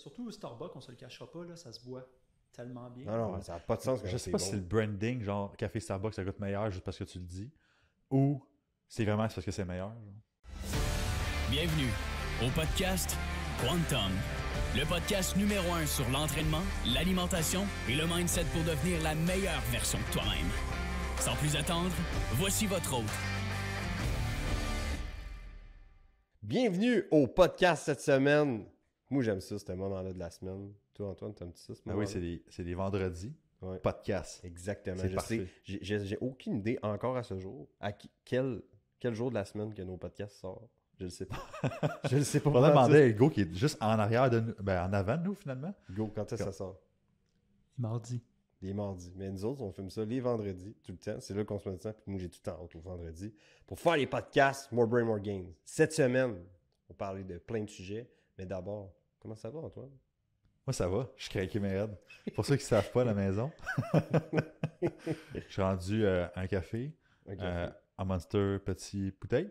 Surtout au Starbucks, on se le cachera pas, là, ça se boit tellement bien. Non, non, ça n'a pas de sens. Que je sais pas si si le branding, genre café Starbucks, ça goûte meilleur juste parce que tu le dis, ou c'est vraiment parce que c'est meilleur. Bienvenue au podcast Quantum, le podcast numéro un sur l'entraînement, l'alimentation et le mindset pour devenir la meilleure version de toi-même. Sans plus attendre, voici votre hôte. Bienvenue au podcast cette semaine. Moi, j'aime ça, ce moment-là de la semaine. Toi, Antoine, t'aimes ça, ce moment Ah oui, c'est des, des vendredis. podcasts. Podcast. Exactement. Je sais, j'ai, aucune idée encore à ce jour à quel, quel jour de la semaine que nos podcasts sortent. Je le sais pas. je le sais pas. On demander à Hugo qui est juste en arrière de nous, ben en avant de nous finalement. Hugo, quand est-ce que ça sort Mardi. Les mardis. Mais nous autres, on filme ça les vendredis, tout le temps. C'est là qu'on se met du temps. Puis moi, j'ai tout le temps autour au vendredi pour faire les podcasts More Brain, More Games. Cette semaine, on parlait de plein de sujets. Mais d'abord, Comment ça va, Antoine? Moi, ça va. Je suis mes raides. Pour ceux qui ne savent pas, la maison, je suis rendu euh, un euh, café, un, Monster petit bouteille,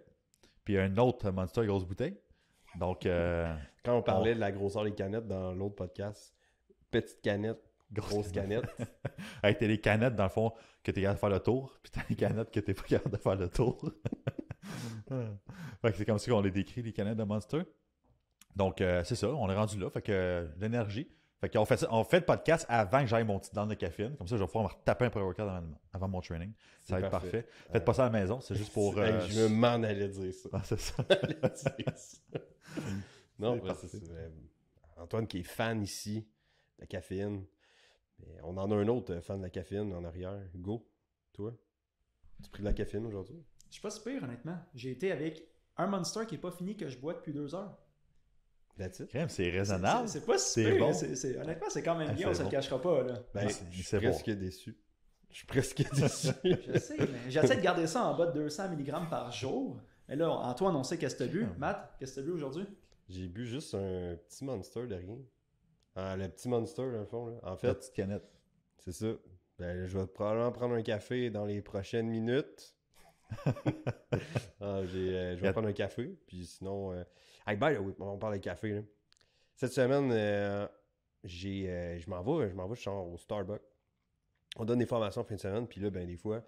puis un autre Monster grosse bouteille. Donc, euh, Quand on parlait de la grosseur des canettes dans l'autre podcast, petite canette, grosse canette. t'as les canettes, dans le fond, que t'es capable de faire le tour, puis t'as les canettes que t'es pas capable de faire le tour. c'est comme ça qu'on les décrit, les canettes de Monster. Donc, euh, c'est ça, on est rendu là. Fait que euh, l'énergie. Fait qu'on fait, on fait le podcast avant que j'aille mon petit dans de caféine. Comme ça, je vais pouvoir me retaper un pré-workout avant, mon training. Ça va être parfait. Faites pas ça à la maison, c'est juste pour. Euh, je je m'en allais dire ça. Ah, c'est ça. non, Antoine qui est fan ici de la caféine. on en a un autre fan de la caféine en arrière. Go, toi, tu pris de la caféine aujourd'hui? Je suis pas super honnêtement. J'ai été avec un monster qui est pas fini que je bois depuis deux heures. C'est raisonnable. C'est pas c'est bon. honnêtement, c'est quand même bien, on se le cachera pas. Là. Ben, je suis presque déçu. Je suis presque déçu. je sais, mais j'essaie de garder ça en bas de 200 mg par jour. Mais là, Antoine, on sait qu'est-ce que tu as bu. Matt, qu'est-ce que tu as bu aujourd'hui? J'ai bu juste un petit monster de rien. Ah, le petit monster, dans le fond. En fait, La petite canette. C'est ça. Ben, je vais probablement prendre un café dans les prochaines minutes. Ah, euh, je vais prendre un café. Puis sinon. Euh, on parle de café. Cette semaine, euh, j'ai, je m'en vais, je m'en suis au Starbucks. On donne des formations fin de semaine, puis là, ben des fois,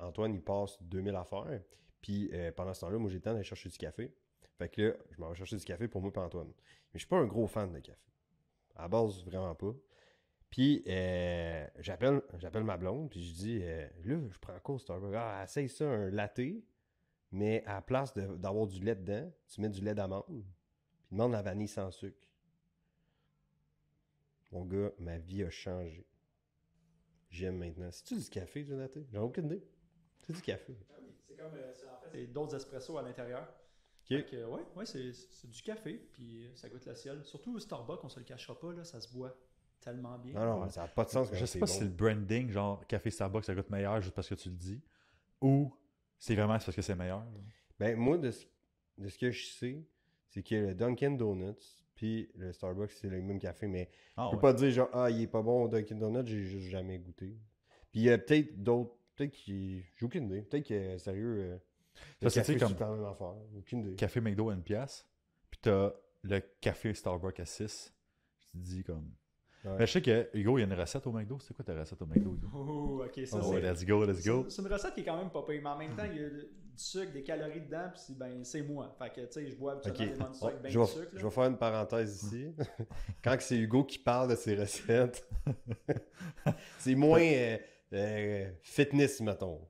Antoine, il passe 2000 affaires. Puis pendant ce temps-là, moi, j'ai le temps d'aller chercher du café. Fait que là, je m'en vais chercher du café pour moi et Antoine. Mais je suis pas un gros fan de café. À base, vraiment pas. Puis euh, j'appelle, j'appelle ma blonde, puis je dis euh, là, je prends un Starbucks. Ah, essaye ça, un latte, mais à la place d'avoir du lait dedans, tu mets du lait d'amande, puis demande la vanille sans sucre. Mon gars, ma vie a changé. J'aime maintenant. C'est-tu du café, Jonathan? latte? J'en ai aucune idée. C'est du café. Ah oui, c'est comme, euh, en fait, c'est d'autres espressos à l'intérieur. Okay. Que, ouais, ouais c'est, du café, puis ça goûte la ciel. Surtout au Starbucks, on se le cachera pas, là, ça se boit tellement bien. Non, non, ça n'a pas de sens. Que je sais pas si si le branding, genre café Starbucks, ça goûte meilleur juste parce que tu le dis, ou c'est vraiment parce que c'est meilleur. Ben, moi, de ce, que je sais, c'est que le Dunkin' Donuts puis le Starbucks, c'est le même café, mais ah, je peux pas dire genre, ah, il est pas bon au Dunkin' Donuts, j'ai juste jamais goûté. Puis il y a peut-être d'autres, peut-être que J'ai aucune idée. Peut-être que, sérieux. ça, euh, c'est comme. même affaire. Aucune idée. Café McDo à une pièce, puis as le café Starbucks à 6. Je te dis comme, mais je sais que, Hugo, il y a une recette au McDo. C'est quoi ta recette au McDo, Oh, ok, ça oh, let's go, let's go. C'est une recette qui est quand même pas payée, mais en même temps, il y a du sucre, des calories dedans, puis ben, c'est moi. Fait que, tu sais, je bois le okay. Oh, ben, du sucre, ben sucre. Là. Je vais faire une parenthèse ici. quand c'est Hugo qui parle de ses recettes, c'est moins euh, euh, fitness, mettons.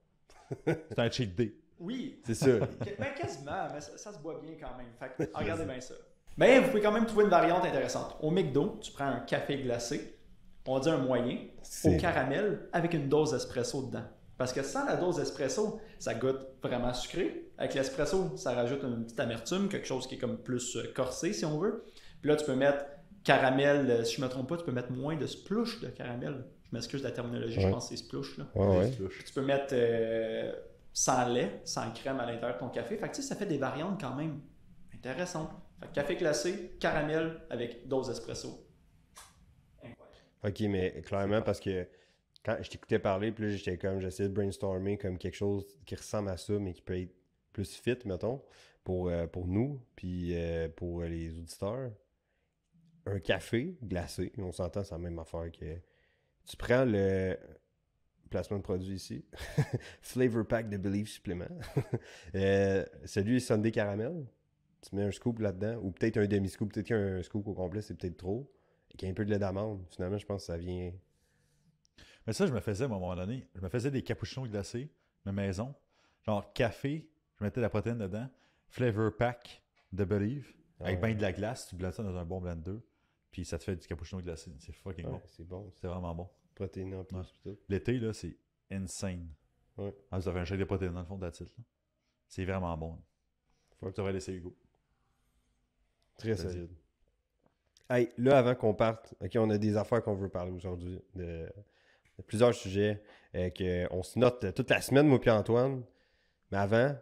c'est un cheat day. Oui. C'est sûr. ben, quasiment, mais ça, ça, se boit bien quand même. Fait que, regardez bien ça. Mais ben, vous pouvez quand même trouver une variante intéressante. Au McDo, tu prends un café glacé, on dit un moyen, au caramel, avec une dose d'espresso dedans. Parce que sans la dose d'espresso, ça goûte vraiment sucré. Avec l'espresso, ça rajoute une petite amertume, quelque chose qui est comme plus euh, corsé si on veut. Puis là, tu peux mettre caramel, euh, si je me trompe pas, tu peux mettre moins de splouche de caramel. Je m'excuse de la terminologie, je pense que c'est splouche. Tu peux mettre euh, sans lait, sans crème à l'intérieur de ton café. Fait ça fait des variantes quand même intéressantes café glacé, caramel avec dose espresso. Ok, mais clairement, parce que quand je t'écoutais parler, puis j'étais comme, j'essayais de brainstormer comme quelque chose qui ressemble à ça, mais qui peut être plus fit, mettons, pour, euh, pour nous, puis euh, pour les auditeurs. Un café glacé, on s'entend, c'est la même affaire que. Tu prends le placement de produit ici, Flavor Pack de Believe Supplément, euh, celui Sunday Caramel tu mets un scoop là-dedans, ou peut-être un demi-scoop, peut-être qu'un scoop au complet, c'est peut-être trop, et qu'il y a un peu de lait d'amande. Finalement, je pense que ça vient. Mais ça, je me faisais à un moment donné, je me faisais des capuchons glacés, ma maison, genre café, je mettais de la protéine dedans, flavor pack de Believe, avec ah. ben de la glace, tu glaces ça dans un bon blender, puis ça te fait du capuchon glacé. C'est fucking bon. C'est bon. C'est vraiment bon. Protéine en plus, L'été, là, c'est insane. Ouais. Ah, vous fait un chèque de protéines dans le fond de la titre, C'est vraiment bon. Faut que tu aurais laissé Hugo. Très solide. Hey, là, avant qu'on parte, ok, on a des affaires qu'on veut parler aujourd'hui, de, plusieurs sujets, et euh, qu'on se note toute la semaine, moi puis Antoine. Mais avant,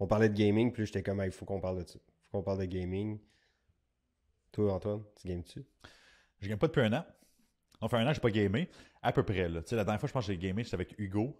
on parlait de gaming, puis j'étais comme, il faut qu'on parle de faut qu'on parle de gaming. Toi, Antoine, tu games-tu? Je game pas depuis un an. Enfin, un an, j'ai pas gamé. À peu près, là. Tu sais, la dernière fois, je pense que j'ai gamé, c'était avec Hugo.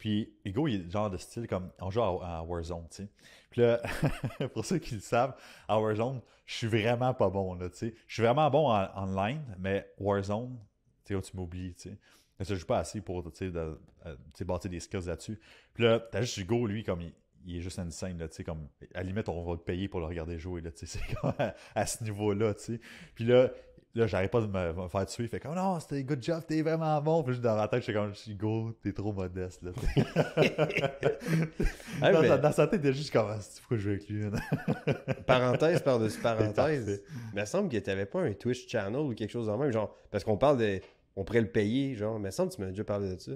Puis Hugo il est genre de style comme on joue à, Warzone, tu sais. Puis là, pour ceux qui le savent, à Warzone, je suis vraiment pas bon, là, tu sais. Je suis vraiment bon en online, mais Warzone, tu sais, oh, tu m'oublies, tu sais. ça joue pas assez pour, tu sais, de, euh, bâtir des skills là-dessus. Puis là, t'as juste Hugo, lui, comme il, est juste scène là, tu sais, comme, à la limite, on va le payer pour le regarder jouer, là, tu sais, c'est à, à, ce niveau-là, tu sais. Puis là, là, j'arrête pas de me, faire tuer. Fait comme, non, c'était good job, t'es vraiment bon. Puis juste dans la tête, je suis comme, Go, t'es trop modeste, là. dans, sa tête, t'es juste comme, ah, c'est pourquoi jouer avec lui. parenthèse par-dessus parenthèse. Il me semble que t'avais pas un Twitch channel ou quelque chose de même. Genre, parce qu'on parle de. On pourrait le payer, genre. Il me semble que tu m'as déjà parlé de ça.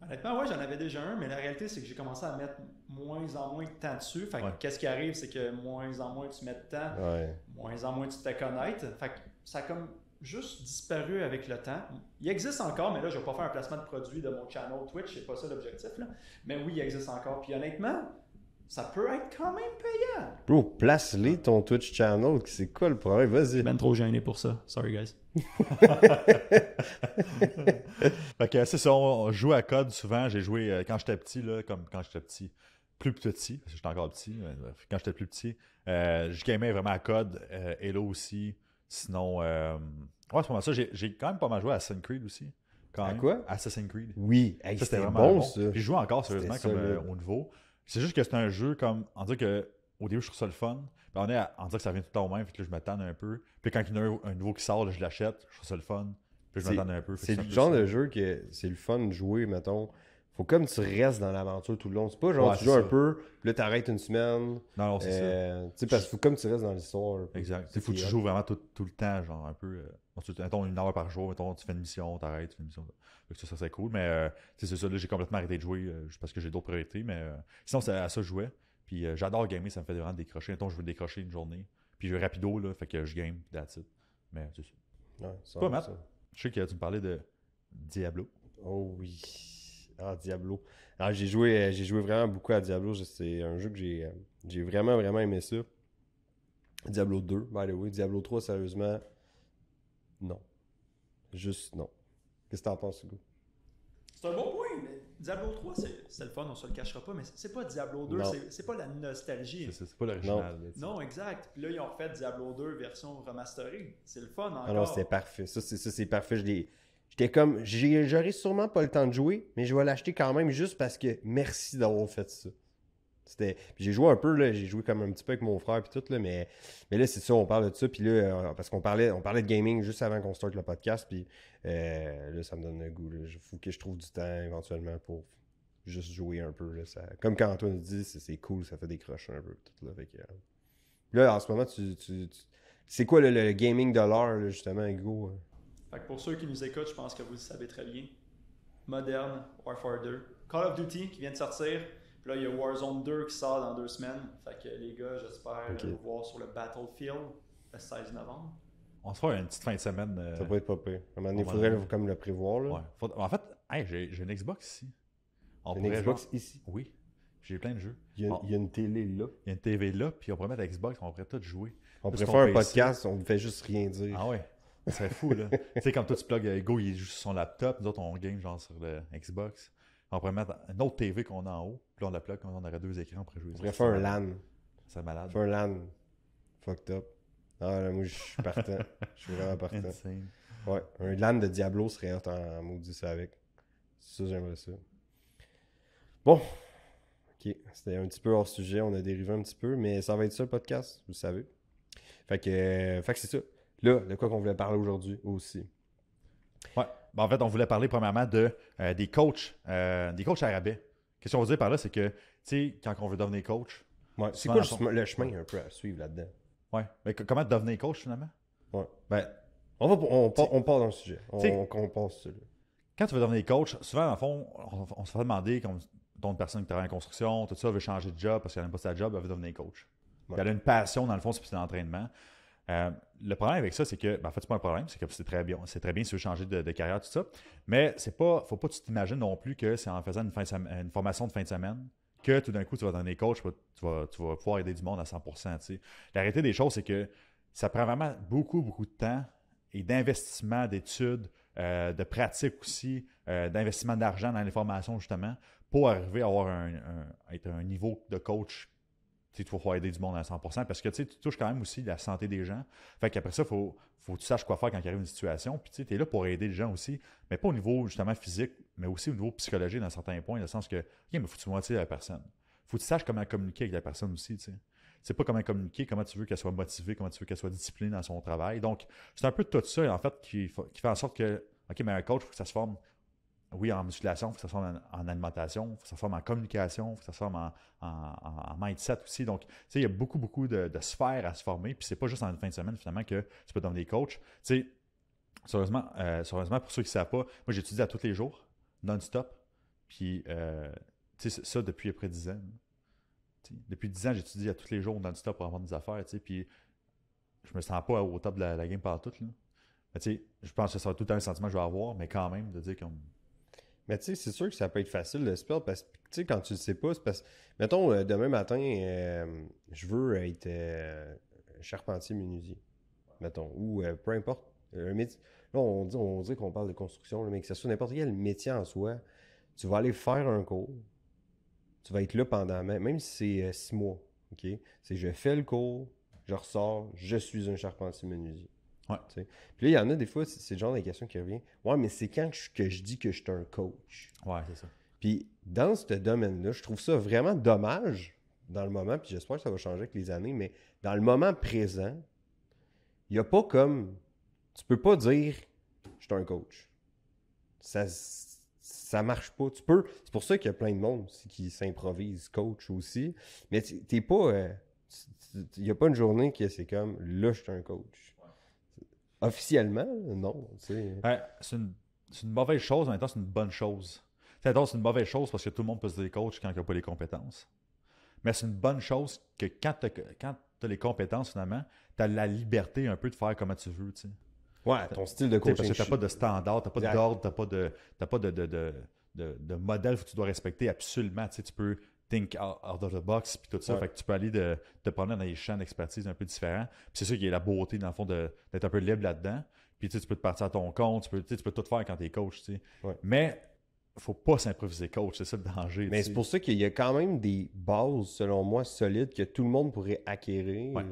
Honnêtement, ouais, j'en avais déjà un, mais la réalité, c'est que j'ai commencé à mettre moins en moins de temps dessus. Fait que qu'est-ce qui arrive, c'est que moins en moins tu mets de temps, moins en moins tu te connaître. Fait que ça a comme juste disparu avec le temps. Il existe encore, mais là, je ne vais pas faire un placement de produit de mon channel Twitch, c'est pas ça l'objectif. Mais oui, il existe encore. Puis honnêtement, ça peut être quand même payant. Bro, place-les ton Twitch channel, c'est quoi le problème? Vas-y. Ben trop gêné pour ça. Sorry, guys. OK, c'est ça, on joue à code souvent. J'ai joué euh, quand j'étais petit, là, comme quand j'étais petit, plus petit, parce que j'étais encore petit, euh, quand j'étais plus petit, euh, je gagnais vraiment à code, Et là aussi. Sinon, euh... ouais, c'est pas ça. J'ai quand même pas mal joué à Assassin's Creed aussi. à quoi Assassin's Creed. Oui, c'était vraiment bon, ça. je joue encore sérieusement comme euh, au niveau. C'est juste que c'est un jeu comme. On dirait que au début, je trouve ça le fun. Puis on est à, dire que ça vient tout le temps au même. puis là, je m'attends un peu. Puis quand il y en a un, nouveau qui sort, je l'achète. Je trouve ça le fun. Puis je m'attends un peu. C'est le genre de jeu que c'est le fun de jouer, mettons faut comme tu restes dans l'aventure tout le long. C'est pas genre tu joues un peu, puis là t'arrêtes une semaine. Non, non, c'est euh, ça. Tu sais, parce que faut comme tu restes dans l'histoire. Exact. faut que tu joues vraiment tout, le temps, genre un peu. Euh, une heure par jour, mettons, tu fais une mission, t'arrêtes, tu fais une mission. ça, ça c'est cool. Mais euh, c'est ça, là j'ai complètement arrêté de jouer euh, parce que j'ai d'autres priorités. Mais euh, sinon, c'est à ça que je jouais. Puis j'adore gamer, ça me fait vraiment décrocher. Mettons, je veux décrocher une journée. Puis je vais rapido, là, fait que je game, that's it. Mais c'est ça. Ouais, ça pas mal. Je sais que tu me parlais de Diablo. Oh oui. Ah, Diablo. Alors, ah, j'ai joué, euh, j'ai joué vraiment beaucoup à Diablo. C'est un jeu que euh, j'ai, vraiment, vraiment aimé ça. Diablo 2, by the way. Diablo 3, sérieusement, non. Juste non. Qu'est-ce que t'en penses, Hugo? C'est un bon point, mais Diablo 3, c'est le fun, on se le cachera pas, mais c'est pas Diablo 2, c'est pas la nostalgie. C'est pas l'original. Non. non. exact. Puis là, ils ont fait Diablo 2 version remasterée. C'est le fun ah encore. Alors, c'est parfait. Ça, c'est parfait. Je l'ai J'étais comme, J'aurais sûrement pas le temps de jouer, mais je vais l'acheter quand même juste parce que merci d'avoir fait ça. C'était, j'ai joué un peu, j'ai joué comme un petit peu avec mon frère puis tout, là, mais, mais là, c'est ça, on parle de ça, puis là, euh, parce qu'on parlait, on parlait de gaming juste avant qu'on sorte le podcast, puis euh, là, ça me donne le goût, Il faut que je trouve du temps éventuellement pour juste jouer un peu, ça, comme quand Antoine dit, c'est, cool, ça fait des croches un peu, tout, euh. là, en ce moment, tu, c'est quoi le, gaming de l'heure, justement, Hugo? Hein? Fait que pour ceux qui nous écoutent, je pense que vous le savez très bien. Modern Warfare 2. Call of Duty qui vient de sortir. Puis là, il y a Warzone 2 qui sort dans deux semaines. Fait que les gars, j'espère vous voir sur le Battlefield le 16 novembre. On se fera une petite fin de semaine. Euh, Ça peut être popé. À il faudrait comme le prévoir. Là. En fait, j'ai une Xbox ici. une Xbox ici? Oui. J'ai plein de jeux. Il y, a, une télé là. Il y a une TV là, puis on pourrait mettre la Xbox, on pourrait tout jouer. On pourrait faire un podcast, on ne fait juste rien dire. Ah ouais. C'est fou, là. tu sais, comme toi, tu plugs euh, ego il joue sur son laptop. Nous autres, on game genre sur le Xbox. On pourrait mettre un autre TV qu'on a en haut. Puis là, on la plug, on aurait deux écrans, on pourrait jouer. On pourrait faire un LAN. C'est malade. Faire un LAN. Fucked up. Ah, là, moi, je suis partant. Je suis vraiment partant. Ouais, un LAN de Diablo serait un en maudit ça avec. Ça, j'aimerais ça. Bon. Ok, c'était un petit peu hors sujet, on a dérivé un petit peu, mais ça va être ça le podcast, vous le savez. Fait que, euh, fait que c'est ça. Là, de quoi qu'on voulait parler aujourd'hui aussi. Ouais. Ben, en fait, on voulait parler premièrement de, euh, des coachs, euh, des coachs arabes rabais. Qu'est-ce qu'on veut dire par là, c'est que, tu sais, quand on veut devenir coach. Ouais. C'est quoi le chemin un peu à suivre là-dedans? Ouais. Mais comment devenir coach finalement? Ouais. Ben, on, va, on, part, on part dans le sujet. On, on, pense celui Quand tu veux devenir coach, souvent, en fond, on, se fait demander, comme d'autres personne qui travaillent en construction, tout ça, veut changer de job parce qu'elle n'aime pas sa job, elle veut devenir coach. Elle a une passion, dans le fond, c'est l'entraînement. Euh, le problème avec ça, c'est que, ben, en fait, c'est pas un problème, c'est que c'est très bien, c'est très bien si tu veux changer de, carrière, tout ça. Mais c'est pas, faut pas que tu t'imagines non plus que c'est en faisant une, une, formation de fin de semaine que tout d'un coup, tu vas donner coach, tu vas, pouvoir aider du monde à 100%. L'arrêter La des choses, c'est que ça prend vraiment beaucoup, beaucoup de temps et d'investissement, d'études, euh, de pratique aussi, euh, d'investissement d'argent dans les formations, justement, pour arriver à avoir un, être un niveau de coach tu vas pouvoir aider du monde à 100% parce que tu touches quand même aussi la santé des gens. Fait qu'après ça, faut, faut que tu saches quoi faire quand il arrive une situation. Puis tu es là pour aider les gens aussi, mais pas au niveau justement physique, mais aussi au niveau psychologique dans certains points, dans le sens que, OK, faut que tu motives la personne. Faut que tu saches comment communiquer avec la personne aussi, tu sais. C'est pas comment communiquer, comment tu veux qu'elle soit motivée, comment tu veux qu'elle soit disciplinée dans son travail. Donc, c'est un peu tout ça, en fait, qui, qui fait en sorte que, OK, mais un coach, faut que ça se forme oui, en musculation, il faut que ça forme en, alimentation, il faut que ça forme en communication, il faut que ça forme en, en, mindset aussi. Donc, tu sais, il y a beaucoup, beaucoup de, sphères à se former. Puis c'est pas juste en fin de semaine, finalement, que tu peux devenir coach. Tu sais, sérieusement, euh, sérieusement, pour ceux qui ne savent pas, moi, j'étudie à tous les jours, non-stop. Puis, euh, tu sais, ça depuis près dix ans. depuis dix ans, j'étudie à tous les jours non-stop pour avoir des affaires, tu sais. Puis, je me sens pas au top de la, game par Mais tu sais, je pense que ça sera tout un sentiment que je vais avoir, mais quand même, de dire comme mais tu sais, c'est sûr que ça peut être facile de se perdre parce que, tu sais, quand tu le sais pas, c'est parce Mettons, euh, demain matin, euh, je veux euh, être charpentier menuisier. Mettons. Ou peu importe. Là, on dit qu'on parle de construction, mais que ce soit n'importe quel métier en soi, tu vas aller faire un cours. Tu vas être là pendant même si c'est six mois. OK? C'est je fais le cours, je ressors, je suis un charpentier menuisier. Puis là, il y en a des fois, c'est le genre de question qui revient. Ouais, mais c'est quand je, que je dis que je suis un coach. Ouais, c'est ça. Puis dans ce domaine-là, je trouve ça vraiment dommage dans le moment, puis j'espère que ça va changer avec les années, mais dans le moment présent, il n'y a pas comme. Tu peux pas dire je suis un coach. Ça, ça marche pas. Tu peux. C'est pour ça qu'il y a plein de monde qui s'improvise coach aussi. Mais t'es pas. Euh, il n'y a pas une journée que c'est comme là, je suis un coach. Officiellement, non. c'est une, une, mauvaise chose, en même temps, c'est une bonne chose. C'est une mauvaise chose parce que tout le monde peut se dire coach quand il a pas les compétences. Mais c'est une bonne chose que quand tu as, as, les compétences, finalement, tu as la liberté un peu de faire comme tu veux. Ouais, ton style de coaching. Parce que tu n'as pas de standard, tu n'as pas d'ordre, tu n'as pas, de, pas de, de, de, de, modèle que tu dois respecter absolument. Tu peux think out, of the box, puis tout ça. Fait que tu peux aller de, te prendre dans des champs d'expertise un peu différents. C'est c'est qu'il y a la beauté, dans le fond, d'être un peu libre là-dedans. Puis tu peux te partir à ton compte, tu peux, tout faire quand t'es coach, tu sais. Mais faut pas s'improviser coach, c'est ça le danger. Mais c'est pour ça qu'il y a quand même des bases, selon moi, solides que tout le monde pourrait acquérir.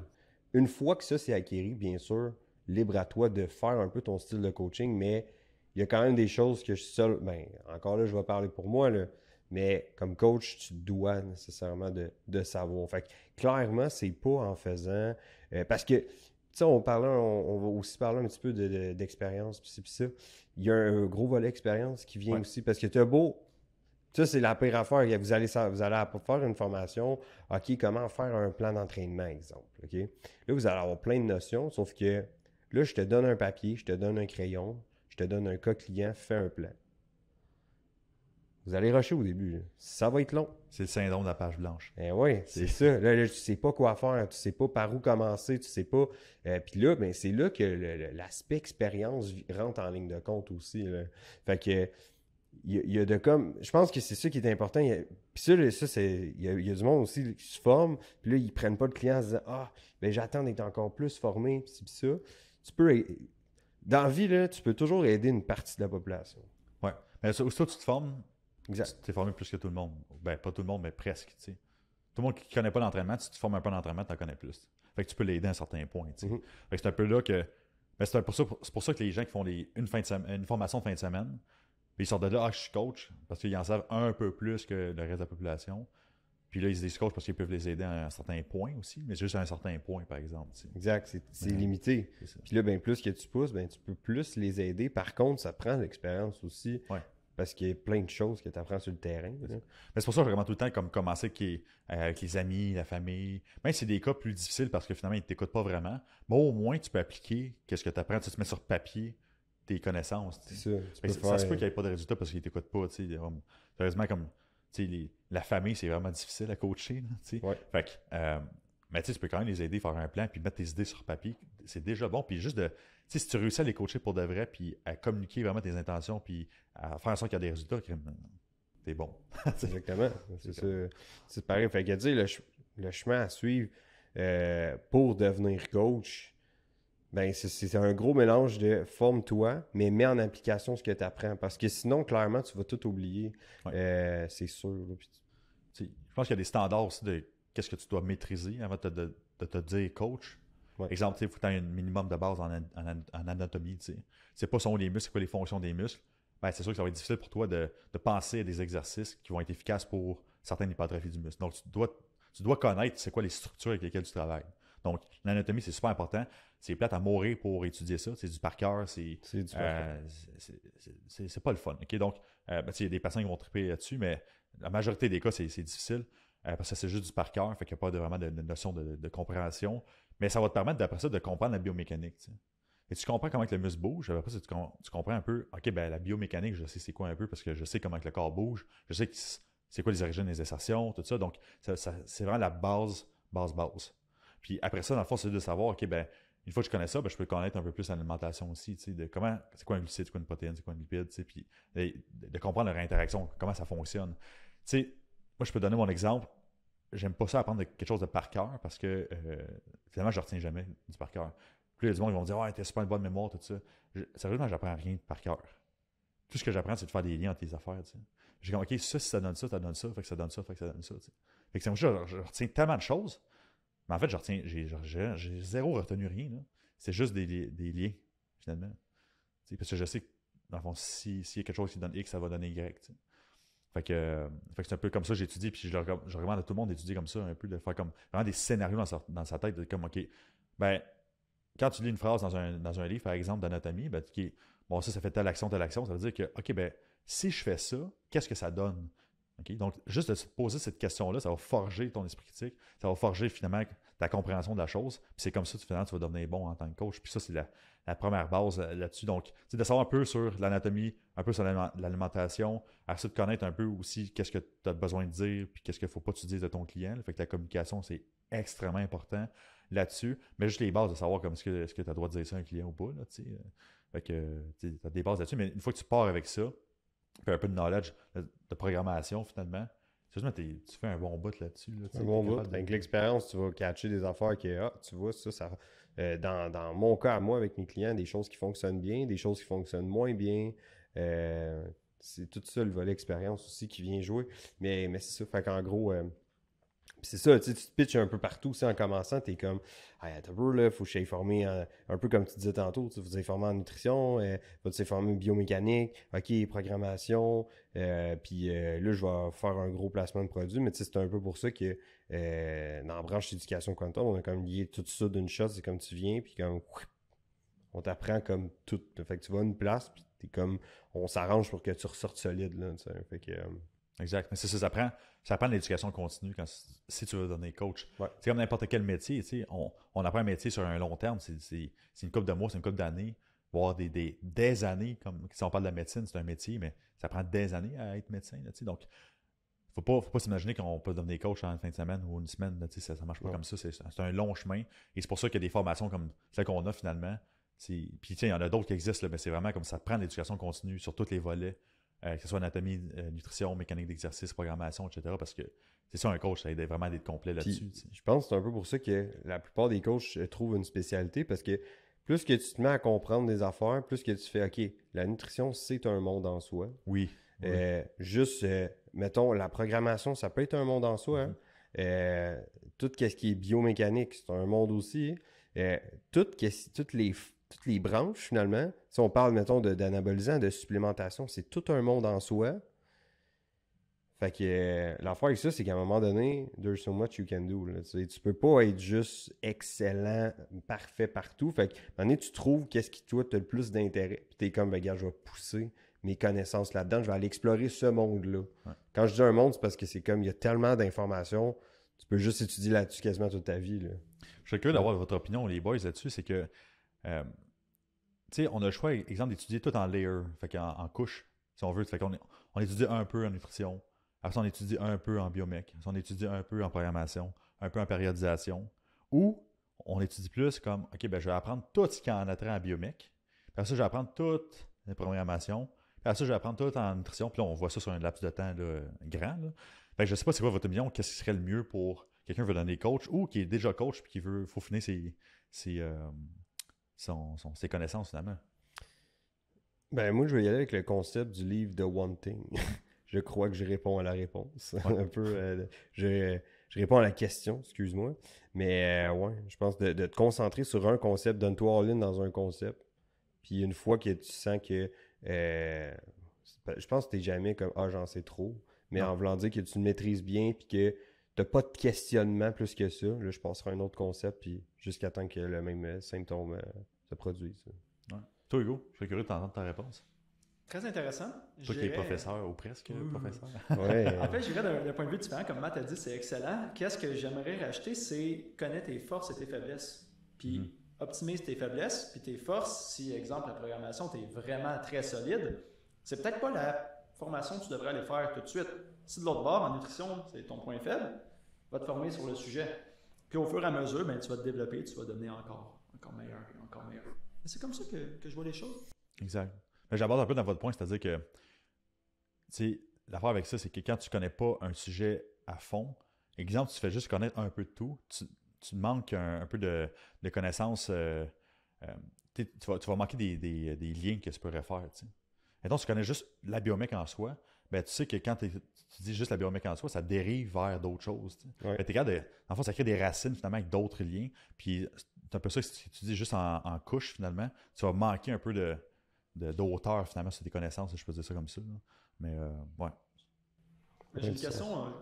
Une fois que ça c'est acquéri, bien sûr, libre à toi de faire un peu ton style de coaching, mais il y a quand même des choses que je suis seul. Ben, encore là, je vais parler pour moi. le mais comme coach, tu dois nécessairement de, de savoir. Fait que, clairement, c'est pas en faisant. Euh, parce que, tu sais, on, on, va aussi parler un petit peu d'expérience, de, puis ça. Il y a un, gros volet expérience qui vient aussi. Parce que tu as beau. Ça, c'est la pire affaire. Vous allez, vous allez faire une formation. OK, comment faire un plan d'entraînement, exemple. OK? Là, vous allez avoir plein de notions, sauf que là, je te donne un papier, je te donne un crayon, je te donne un cas client, fais un plan. Vous allez rusher au début. Ça va être long. C'est le syndrome de la page blanche. Eh oui, c'est ça. Là, là, tu sais pas quoi faire, tu sais pas par où commencer, tu sais pas. Euh, puis là, ben, c'est là que l'aspect expérience rentre en ligne de compte aussi. Fait que il y de comme. Je pense que c'est ça qui est important. Puis ça, Il y, a- du monde aussi qui se forme. Puis là, ils prennent pas de clients en disant Ah, ben j'attends d'être encore plus formé, puis ça. Tu peux. Dans la vie, tu peux toujours aider une partie de la population. Ouais. Mais ben, ça, tu te formes, tu t'es formé plus que tout le monde. Ben, pas tout le monde, mais presque. Tout le monde qui connaît pas l'entraînement, si tu formes un peu l'entraînement, tu en connais plus. Fait que tu peux l'aider à un certain point. Mm-hmm. c'est un peu là que. Ben, c'est, pour ça, que les gens qui font les, une, de formation fin de semaine, ben, ils sortent de là, ah, je suis coach, parce qu'ils en savent un peu plus que le reste de la population. Puis là, ils se disent coach parce qu'ils peuvent les aider à un certain point aussi, mais juste à un certain point, par exemple. Exact, c'est, limité. Puis là, ben, plus que tu pousses, ben, tu peux plus les aider. Par contre, ça prend de l'expérience aussi parce qu'il y a plein de choses que tu apprends sur le terrain. C'est pour ça que je recommande tout le temps comme commencer avec, euh, avec les, amis, la famille. Même si c'est des cas plus difficiles parce que finalement, ils ne t'écoutent pas vraiment, mais au moins, tu peux appliquer qu'est-ce que tu apprends. Tu te mets sur papier tes connaissances. Ça, mais ça se peut qu'il n'y ait pas de résultat parce qu'ils ne t'écoutent pas. Comme, comme la famille, c'est vraiment difficile à coacher. fait euh, mais tu peux quand même les aider, faire un plan, puis mettre tes idées sur papier. C'est déjà bon. Puis juste de si tu réussis à les coacher pour de vrai, puis à communiquer vraiment tes intentions, puis à faire en sorte qu'il y a des résultats, t'es bon. Exactement. C'est pareil. Fait que dire le, chemin à suivre euh, pour devenir coach, ben c'est un gros mélange de forme-toi, mais mets en application ce que tu apprends. Parce que sinon, clairement, tu vas tout oublier. Euh, c'est sûr. Je pense qu'il y a des standards aussi de qu'est-ce que tu dois maîtriser avant de te dire coach. Exemple, il faut tu un minimum de base en, en, anatomie. Tu sais pas sont les muscles, c'est quoi les fonctions des muscles. Ben, c'est sûr que ça va être difficile pour toi de, de, penser à des exercices qui vont être efficaces pour certaines hypertrophies du muscle. Donc, tu dois, tu dois connaître c'est quoi les structures avec lesquelles tu travailles. Donc, l'anatomie, c'est super important. C'est plate à mourir pour étudier ça. C'est du par cœur. C'est C'est euh, pas le fun. OK? Donc, euh, ben, il y a des patients qui vont triper là-dessus, mais la majorité des cas, c'est difficile. Euh, parce que c'est juste du par cœur, fait qu'il n'y a pas vraiment de, notion de, compréhension. Mais ça va te permettre d'après ça de comprendre la biomécanique. Et tu comprends comment le muscle bouge, après tu, comprends un peu, OK, ben la biomécanique, je sais c'est quoi un peu, parce que je sais comment que le corps bouge, je sais c'est quoi les origines des insertions, tout ça. Donc, c'est vraiment la base, base, base. Puis après ça, dans le fond, c'est de savoir, OK, ben une fois que je connais ça, ben, je peux connaître un peu plus l'alimentation aussi, de comment, c'est quoi un glucide, c'est quoi une protéine, c'est quoi un lipide, puis de, comprendre leur interaction, comment ça fonctionne. Tu moi, je peux donner mon exemple j'aime pas ça apprendre quelque chose de par cœur parce que euh, finalement, je retiens jamais du par cœur. Plus les gens vont dire Ouais, oh, t'es super une bonne mémoire, tout ça. Je, sérieusement, j'apprends rien par cœur. Tout ce que j'apprends, c'est de faire des liens entre les affaires. Tu sais. J'ai comme, OK, ça, si ça donne ça, ça donne ça, fait que ça donne ça, fait que ça donne ça. Tu sais. Fait que c'est je, je, retiens tellement de choses, mais en fait, je retiens, j'ai zéro retenu rien. C'est juste des, liens, finalement. Tu sais, parce que je sais que, dans le fond, s'il y a quelque chose qui donne X, ça va donner Y. Tu sais. Fait que, c'est un peu comme ça j'étudie, puis je, recommande à tout le monde d'étudier comme ça, un peu, de faire comme vraiment des scénarios dans sa, tête, de comme, OK, ben, quand tu lis une phrase dans un, livre, par exemple, d'anatomie, ben, qui bon, ça, ça fait telle action, telle action, ça veut dire que, OK, ben, si je fais ça, qu'est-ce que ça donne? ok Donc, juste de se poser cette question-là, ça va forger ton esprit critique, ça va forger finalement ta compréhension de la chose, puis c'est comme ça, finalement, tu vas devenir bon en tant que coach, puis ça, c'est la, la première base euh, là-dessus. Donc, c'est de savoir un peu sur l'anatomie, un peu sur l'alimentation, essayer de connaître un peu aussi qu'est-ce que tu as besoin de dire, puis qu'est-ce qu'il ne faut pas tu dises de ton client. Fait que la communication, c'est extrêmement important là-dessus. Mais juste les bases de savoir comme ce que tu as droit de dire ça à un client ou pas. Là, euh. fait que tu as des bases là-dessus. Mais une fois que tu pars avec ça, un peu de knowledge de programmation finalement, tu fais un bon bout là-dessus. un bon bout. l'expérience, tu vas catcher des affaires qui ah, tu vois, ça, ça, euh, dans, mon cas moi, avec mes clients, des choses qui fonctionnent bien, des choses qui fonctionnent moins bien. Euh, c'est tout ça, le volet expérience aussi qui vient jouer. Mais, c'est ça, fait qu'en gros, euh, c'est ça, tu, te pitches un peu partout, en commençant, tu es comme, ah, hey, faut que je former, un peu comme tu disais tantôt, tu te former en nutrition, euh, tu te former en biomécanique, ok, programmation, puis là, je vais faire un gros placement de produits, mais c'est un peu pour ça que euh, dans la branche éducation quantum, on a comme lié tout ça d'une chose c'est comme tu viens, puis comme on t'apprend comme tout. Fait que tu vas à une place, puis comme on s'arrange pour que tu ressortes solide là. Fait que, euh, Exact. Mais ça, ça prend, ça prend l'éducation continue si tu veux donner coach. C'est comme n'importe quel métier, tu sais, on, on apprend un métier sur un long terme, c'est une coupe de mois, c'est une coupe d'années, voire des, des, années, comme si on parle de la médecine, c'est un métier, mais ça prend des années à être médecin, tu Donc, il ne faut pas s'imaginer qu'on peut devenir coach en fin de semaine ou une semaine. ça, ça marche pas comme ça. C'est, un long chemin. Et c'est pour ça qu'il y a des formations comme celle qu'on a finalement. Puis tiens, il y en a d'autres qui existent, mais c'est vraiment comme ça prend l'éducation continue sur tous les volets, euh, que ce soit anatomie, euh, nutrition, mécanique d'exercice, programmation, etc. Parce que c'est ça un coach, ça aide vraiment à être complet là-dessus. je pense que c'est un peu pour ça que la plupart des coachs euh, trouvent une spécialité parce que plus que tu te mets à comprendre des affaires, plus que tu fais OK, la nutrition, c'est un monde en soi. Oui. Euh, juste, euh, mettons, la programmation, ça peut être un monde en soi. quest hein. mhm. euh, tout ce qui est biomécanique, c'est un monde aussi. Tout toutes, les, toutes les branches, finalement, si on parle, mettons, d'anabolisant, de, supplémentation, c'est tout un monde en soi. Fait que l'enfoiré avec ça, c'est qu'à un moment donné, there's so much you can do. Tu, ne peux pas être juste excellent, parfait partout. Fait que, à un tu trouves qu'est-ce qui, toi, t'as le plus d'intérêt. Puis t'es comme, ben, regarde, je vais pousser mes connaissances là-dedans. Je vais aller explorer ce monde-là. Quand je dis un monde, c'est parce que c'est comme il y a tellement d'informations, tu peux juste étudier là-dessus quasiment toute ta vie. Je suis curieux d'avoir votre opinion, les boys, là-dessus. C'est que, euh, tu sais, on a le choix, exemple, d'étudier tout en layer, en, couche, si on veut. Fait qu'on on étudie un peu en nutrition. Après on étudie un peu en biomec. On étudie un peu en programmation, un peu en périodisation. Ou on étudie plus comme, OK, ben, je vais apprendre tout ce qui en a trait en biomec. Après ça, je vais apprendre toute la programmation ah, ça, je vais apprendre tout en nutrition. Puis là, on voit ça sur un laps de temps grand. Je ne je sais pas c'est quoi votre opinion. Qu'est-ce qui serait le mieux pour quelqu'un qui veut donner coach ou qui est déjà coach puis qui veut finir ses, euh, ses, connaissances finalement? Ben, moi, je vais y aller avec le concept du livre The One Thing. je crois que je réponds à la réponse. un peu, euh, je, réponds à la question, excuse-moi. Mais oui, euh, ouais, je pense de, de, te concentrer sur un concept, donne-toi all-in dans un concept. Puis une fois que tu sens que euh, je pense que t'es jamais comme Ah, j'en sais trop. Mais en voulant dire que tu le maîtrises bien puis que t'as pas de questionnement plus que ça, là, je passerai à un autre concept puis jusqu'à temps que le même euh, symptôme euh, se produise. Toi, Hugo, je serais curieux de t'entendre ta réponse. Très intéressant. Toi qui es professeur ou presque professeur. en fait, j'irais d'un point de vue différent. Comme Matt a dit, c'est excellent. Qu'est-ce que j'aimerais racheter, c'est connaître tes forces et tes faiblesses. Puis mhm optimise tes faiblesses puis tes forces. Si, exemple, la programmation, tu es vraiment très solide, c'est peut-être pas la formation que tu devrais aller faire tout de suite. Si de l'autre bord, en nutrition, c'est ton point faible, va te former sur le sujet. Puis au fur et à mesure, ben, tu vas te développer, tu vas devenir encore, encore meilleur et encore meilleur. C'est comme ça que, je vois les choses. Exact. mais J'aborde un peu dans votre point, c'est-à-dire que l'affaire avec ça, c'est que quand tu connais pas un sujet à fond, exemple, tu fais juste connaître un peu de tout, tu, tu manques un, peu de, connaissances, euh, euh, tu, vas, manquer des, liens que tu pourrais faire. Et donc, tu connais juste la biomec en soi, ben, tu sais que quand tu dis juste la biomec en soi, ça dérive vers d'autres choses. et en fait, ça crée des racines finalement avec d'autres liens. Puis c'est un peu ça que si tu dis juste en, couche finalement, tu vas manquer un peu de d'auteur finalement sur tes connaissances, je peux dire ça comme ça. Mais euh, ouais. J'ai une question un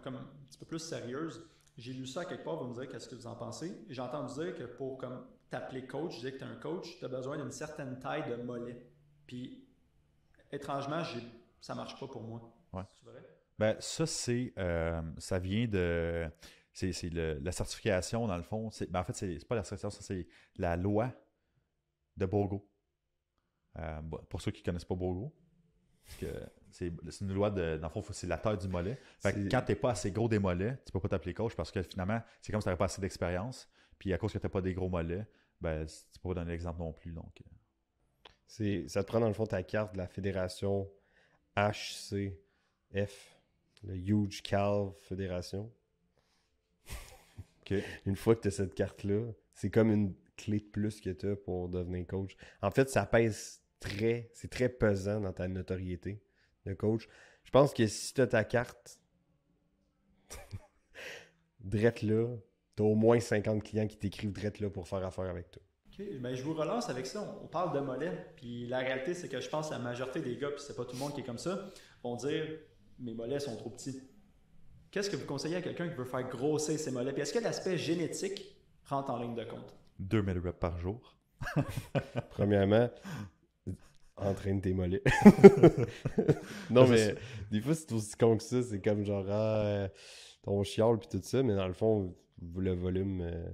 petit peu plus sérieuse. J'ai lu ça quelque part, vous me direz qu'est-ce que vous en pensez. J'ai entendu dire que pour comme t'appeler coach, dire que tu es un coach, tu as besoin d'une certaine taille de mollet. Puis étrangement, ça marche pas pour moi. Ouais. C'est vrai? Ben, ça, c'est. Euh, ça vient de. C'est la certification, dans le fond. Ben, en fait, c'est pas la certification, c'est la loi de Bogo. Euh, pour ceux qui connaissent pas Bogo, c'est une loi de. Dans c'est la taille du mollet. Fait que quand t'es pas assez gros des mollets, tu peux pas t'appeler coach parce que finalement, c'est comme si t'avais pas assez d'expérience. Puis à cause que t'as pas des gros mollets, ben, tu peux pas donner l'exemple non plus. Donc. C'est, ça te prend dans le fond ta carte de la fédération HCF, le Huge Calve Fédération. Une fois que tu cette carte-là, c'est comme une clé de plus que tu pour devenir coach. En fait, ça pèse c'est très pesant dans ta notoriété de coach. Je pense que si tu as ta carte, drette là, tu as au moins 50 clients qui t'écrivent drette là pour faire affaire avec toi. OK, ben, je vous relance avec ça. On parle de mollets. Puis la réalité, c'est que je pense que la majorité des gars, puis c'est pas tout le monde qui est comme ça, vont dire mes mollets sont trop petits. Qu'est-ce que vous conseillez à quelqu'un qui veut faire grossir ses mollets? est-ce que l'aspect génétique rentre en ligne de compte? Deux reps par jour. Premièrement, en train de t'émoler. non, mais des fois, c'est aussi con que ça. C'est comme genre, ah, euh, ton chial puis tout ça, mais dans le fond, le volume euh,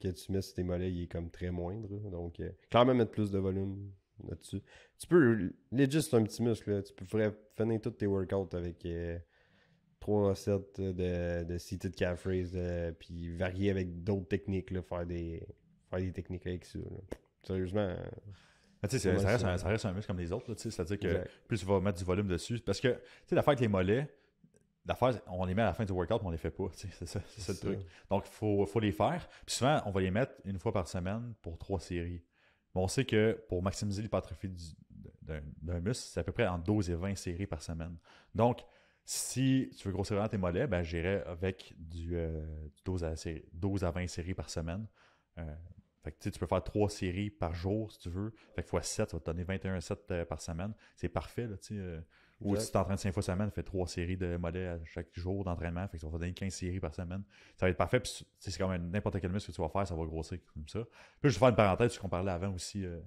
que tu mets sur tes mollets, il est comme très moindre. Donc, euh, clairement, mettre plus de volume là-dessus. Tu peux, juste un petit muscle, tu peux faire, finir tous tes workouts avec euh, trois sets de, de seated calf raise, puis varier avec d'autres techniques, faire, des, des techniques avec ça. Sérieusement. Ah, ça, reste un, muscle comme les autres, c'est-à-dire que plus tu vas mettre du volume dessus. Parce que, tu sais, l'affaire avec les mollets, l'affaire, on les met à la fin du workout, mais on les fait pas. C'est ça, le truc. Donc, il faut, les faire. Puis souvent, on va les mettre une fois par semaine pour trois séries. Mais on sait que pour maximiser l'hypertrophie d'un, muscle, c'est à peu près entre 12 et 20 séries par semaine. Donc, si tu veux grossir vraiment tes mollets, ben, j'irai avec du, 12, euh, à, 12 à 20 séries par semaine. Euh, fait que tu peux faire trois séries par jour si tu veux. Fait que fois 7, ça va te donner 21 sets euh, par semaine. C'est parfait, là, tu sais. Euh, ou si tu t'entraînes 5 fois par semaine, fais trois séries de mollets à chaque jour d'entraînement. Fait que ça va te donner 15 séries par semaine. Ça va être parfait. Puis c'est même n'importe quel muscle que tu vas faire, ça va grossir comme ça. Puis je vais faire une parenthèse, ce qu'on parlait avant aussi. Euh,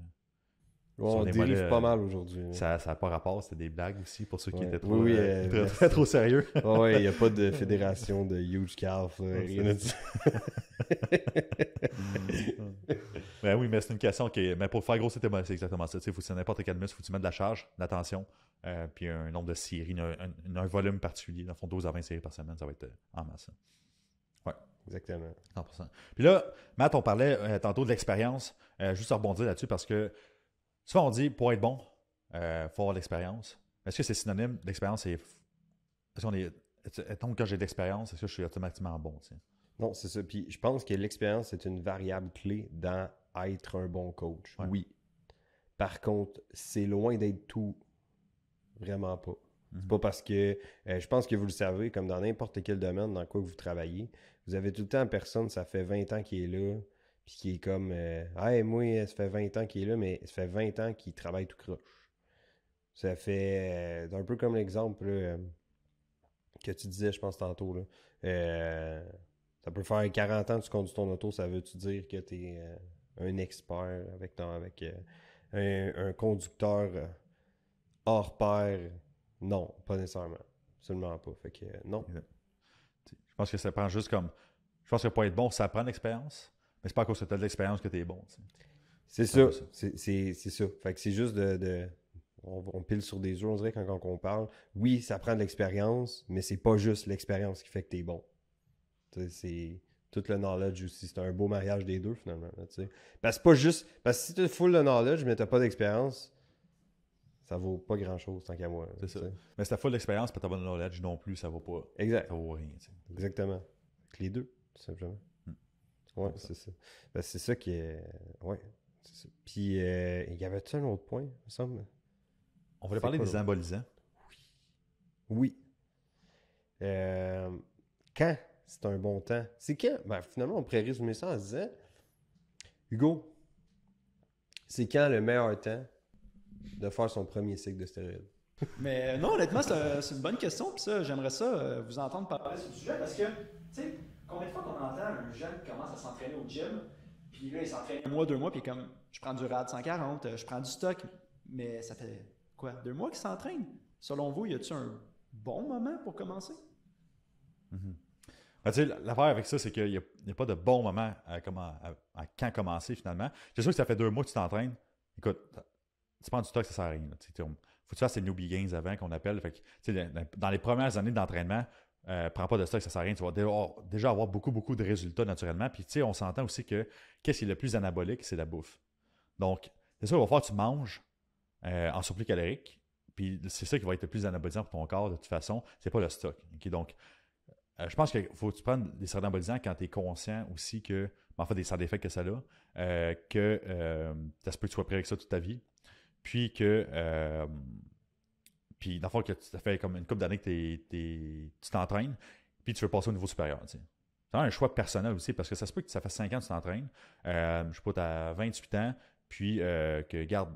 on dérive pas euh, mal aujourd'hui. Hein. Ça n'a pas rapport, c'était des blagues aussi pour ceux qui étaient trop, euh, euh, trop sérieux. Oui, il n'y a pas de fédération de huge calf, rien ben oui, mais c'est une question qui. Mais pour faire gros, c'est exactement ça. Il faut que n'importe quel muscle, faut que tu mettes de la charge, de l'attention, puis un nombre de séries, un, volume particulier. Dans fond, 12 à 20 séries par semaine, ça va être en masse. Oui, Exactement. 100%. Puis là, Matt, on parlait tantôt de l'expérience. juste rebondir là-dessus parce que Souvent, on dit pour être bon, il euh, faut avoir l'expérience. Est-ce que c'est synonyme d'expérience est. Est-ce qu'on est. Donc, quand j'ai de l'expérience, est-ce que je suis automatiquement bon Non, c'est ça. Puis je pense que l'expérience est une variable clé dans être un bon coach. Oui. Par contre, c'est loin d'être tout. Vraiment pas. C'est mhm. pas parce que euh, je pense que vous le savez, comme dans n'importe quel domaine dans quoi vous travaillez, vous avez tout le temps personne, ça fait 20 ans qu'il est là, puis qui est comme euh, Hey, moi, euh, ça fait 20 ans qu'il est là, mais ça fait 20 ans qu'il travaille tout croche. Ça fait. Euh, un peu comme l'exemple que tu disais, je pense, tantôt. ça peut faire 40 ans que tu conduis ton auto, ça veut-tu dire que tu es un expert avec, ton, avec un, conducteur hors pair? Non, pas nécessairement. Absolument pas. Fait que non. Je pense que ça prend juste comme. Je pense que pour être bon, ça prend l'expérience mais c'est pas à cause que tu as de l'expérience que tu es bon. C'est ça. C'est ça. Fait que c'est juste de. de on, pile sur des œufs, on dirait, quand, quand, on parle. Oui, ça prend de l'expérience, mais c'est pas juste l'expérience qui fait que tu es bon. C'est tout le knowledge aussi. C'est un beau mariage des deux, finalement. parce que pas juste. Parce que si tu full de knowledge, mais t'as pas d'expérience, ça vaut pas grand chose tant qu'à moi. C'est ça. Mais si as full d'expérience, tu t'as pas de knowledge non plus, ça vaut pas. Exact. Ça vaut rien. Exactement. Les deux, tout simplement. Oui, c'est ça. Ben, c'est ça qui est. Oui. Puis, il euh, y avait-tu un autre point, il me On voulait parler des embolisants. Oui. Oui. Euh, quand c'est un bon temps? C'est quand? Ben, finalement, on pourrait résumer ça en disant Hugo, c'est quand le meilleur temps de faire son premier cycle de stéroïdes? Mais euh, non, honnêtement, c'est une bonne question. Puis j'aimerais ça vous entendre parler sur ce sujet parce que, tu sais, Combien de fois qu'on entend un jeune qui commence à s'entraîner au gym, puis là, il s'entraîne un mois, deux mois, puis comme je prends du RAD 140, euh, je prends du stock, mais ça fait quoi, deux mois qu'il s'entraîne? Selon vous, y a-t-il un bon moment pour commencer? Mm-hmm. Ben, l'affaire avec ça, c'est qu'il n'y a, pas de bon moment à, à quand commencer finalement. je sûr que ça fait deux mois que tu t'entraînes. Écoute, tu prends du stock, ça sert à rien. faut que tu fasses les newbie avant qu'on appelle. dans les premières années d'entraînement, euh, prends pas de stock, ça sert à rien. Tu vas déjà avoir beaucoup, beaucoup de résultats naturellement. Puis, tu sais, on s'entend aussi que qu'est-ce qui est le plus anabolique, c'est la bouffe. Donc, c'est ça qu'il va falloir tu manges euh, en surplus calorique. Puis, c'est ça qui va être le plus anabolisant pour ton corps, de toute façon. C'est pas le stock. Donc, euh, je pense qu'il faut que tu des sortes anabolisants quand tu es conscient aussi que, ben, en fait, des side effects que ça a, que tu as peut que tu sois pris avec ça toute ta vie. Puis que puis dans le fond, que ça fait comme une coupe d'années que t'es, tu t'entraînes, puis tu veux passer au niveau supérieur. T'sais. C'est un choix personnel aussi, parce que ça se peut que ça fait 5 ans que tu t'entraînes, euh, je sais pas, t'as 28 ans, puis euh, que, garde,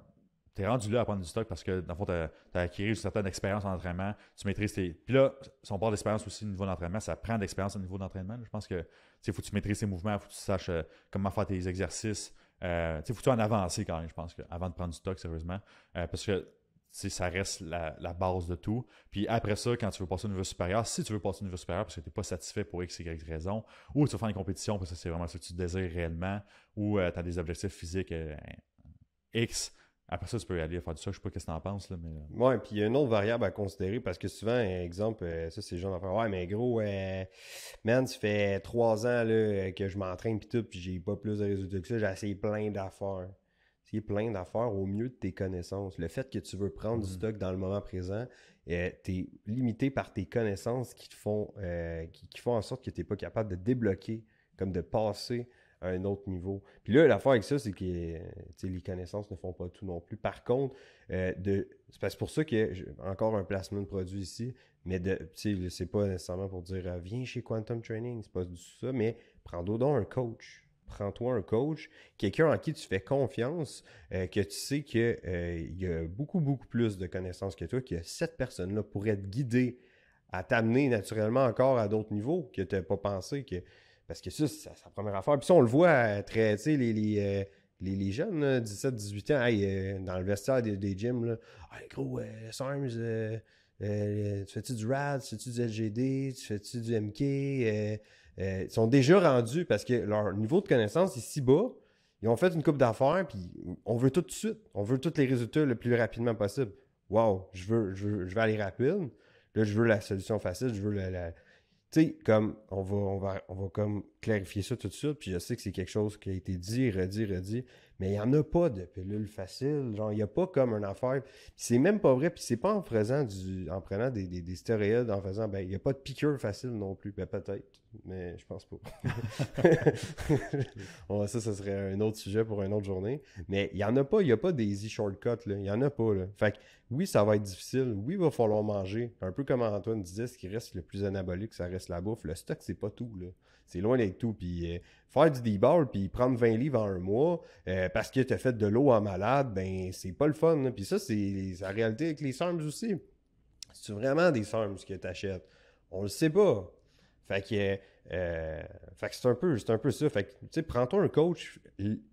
es rendu là à prendre du stock parce que, dans le fond, t'as, t'as acquis une certaine expérience en entraînement, tu maîtrises tes... Puis là, son on d'expérience aussi au niveau d'entraînement, ça prend d'expérience au niveau d'entraînement. Je pense que, tu faut que tu maîtrises tes mouvements, faut que tu saches euh, comment faire tes exercices, euh, tu faut que tu en avancer quand même, je pense, que, avant de prendre du stock, sérieusement. Euh, parce que ça reste la, base de tout. Puis après ça, quand tu veux passer au niveau supérieur, si tu veux passer au niveau supérieur parce que tu n'es pas satisfait pour X, Y raison, ou tu veux faire une compétition parce que c'est vraiment ce que tu désires réellement, ou euh, tu as des objectifs physiques euh, X, après ça, tu peux aller faire du ça. Je sais pas ce que tu en penses, Oui, mais... Euh. puis il y a une autre variable à considérer parce que souvent, exemple, ça, c'est genre Ouais, mais gros, man, ça fait trois ans là, que je m'entraîne puis tout, puis j'ai pas plus de résultats que ça. J'ai essayé plein d'affaires a plein d'affaires au mieux de tes connaissances. Le fait que tu veux prendre du mm. stock dans le moment présent, euh, tu es limité par tes connaissances qui te font, euh, qui, font en sorte que tu n'es pas capable de débloquer, comme de passer à un autre niveau. Puis là, l'affaire avec ça, c'est que euh, les connaissances ne font pas tout non plus. Par contre, c'est pour ça que encore un placement de produit ici, mais de, n'est pas nécessairement pour dire viens chez Quantum Training, c'est pas du tout ça, mais prends donc un coach prends-toi un coach, quelqu'un en qui tu fais confiance, euh, que tu sais qu'il euh, y a beaucoup, beaucoup plus de connaissances que toi, que cette personne-là pourrait te guider à t'amener naturellement encore à d'autres niveaux que tu n'as pas pensé que. Parce que ça, c'est sa première affaire. Puis ça, on le voit euh, très, tu sais, les, les, les, jeunes, 17-18 ans, dans le vestiaire des, des gyms, là, hey, gros, tu fais-tu du RAD, tu fais-tu du LGD, tu fais-tu du MK, euh, ils sont déjà rendus parce que leur niveau de connaissance est si bas, ils ont fait une coupe d'affaires, puis on veut tout de suite. On veut tous les résultats le plus rapidement possible. waouh je veux, je vais aller rapide. Là, je veux la solution facile, je veux la. Tu sais, comme on va, on va, on va comme clarifier ça tout de suite, puis je sais que c'est quelque chose qui a été dit, redit, redit, mais il n'y en a pas de pilule facile. Genre, il n'y a pas comme un affaire. c'est même pas vrai, puis c'est pas en faisant du. en prenant des, des, en faisant ben, il n'y a pas de piqûre facile non plus. Ben peut-être, mais je pense pas. ça, ce serait un autre sujet pour une autre journée. Mais il n'y en a pas, il n'y a pas des easy shortcuts, là. Il n'y en a pas. Fait que oui, ça va être difficile. Oui, il va falloir manger. Un peu comme Antoine disait, ce qui reste le plus anabolique, ça reste la bouffe. Le stock, c'est pas tout. Là. C'est loin d'être tout. Puis euh, faire du d puis prendre 20 livres en un mois euh, parce que tu as fait de l'eau en malade, ben c'est pas le fun. Puis ça, c'est la réalité avec les SARMs aussi. C'est vraiment des SARMs que tu achètes. On le sait pas. Fait que euh, euh, fait que c'est un peu, c'est un peu ça. Fait tu prends-toi un coach,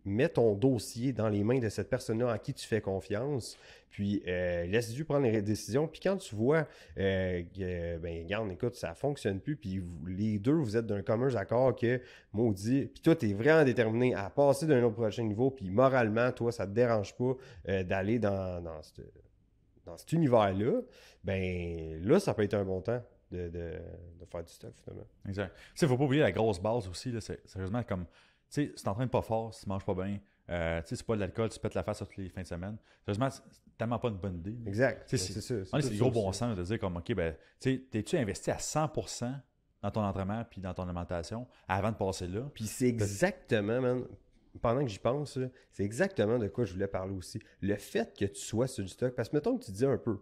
mets ton dossier dans les mains de cette personne-là à qui tu fais confiance, puis euh, laisse-lui prendre les décisions. Puis quand tu vois, euh, que ben, regarde, écoute, ça fonctionne plus, puis les deux, vous êtes d'un commun accord que, maudit, puis toi, es vraiment déterminé à passer d'un autre prochain niveau, puis moralement, toi, ça te dérange pas d'aller dans, dans cet univers-là, ben là, ça peut être un bon temps de, de, de faire du stock finalement. Exact. Il ne faut pas oublier la grosse base aussi. Là, sérieusement, comme tu sais, t'entraînes pas fort, si tu manges pas bien, euh, tu sais, c'est pas de l'alcool, tu pètes la face sur les fins de semaine. Sérieusement, c'est tellement pas une bonne idée. Exact. Ben, c'est sûr. C'est du gros bon sens de dire comme, OK, ben, tu sais, t'es-tu investi à 100% dans ton entraînement puis dans ton alimentation avant de passer là? Puis c'est exactement, man, pendant que j'y pense, c'est exactement de quoi je voulais parler aussi. Le fait que tu sois sur du stock, parce que mettons que tu dis un peu,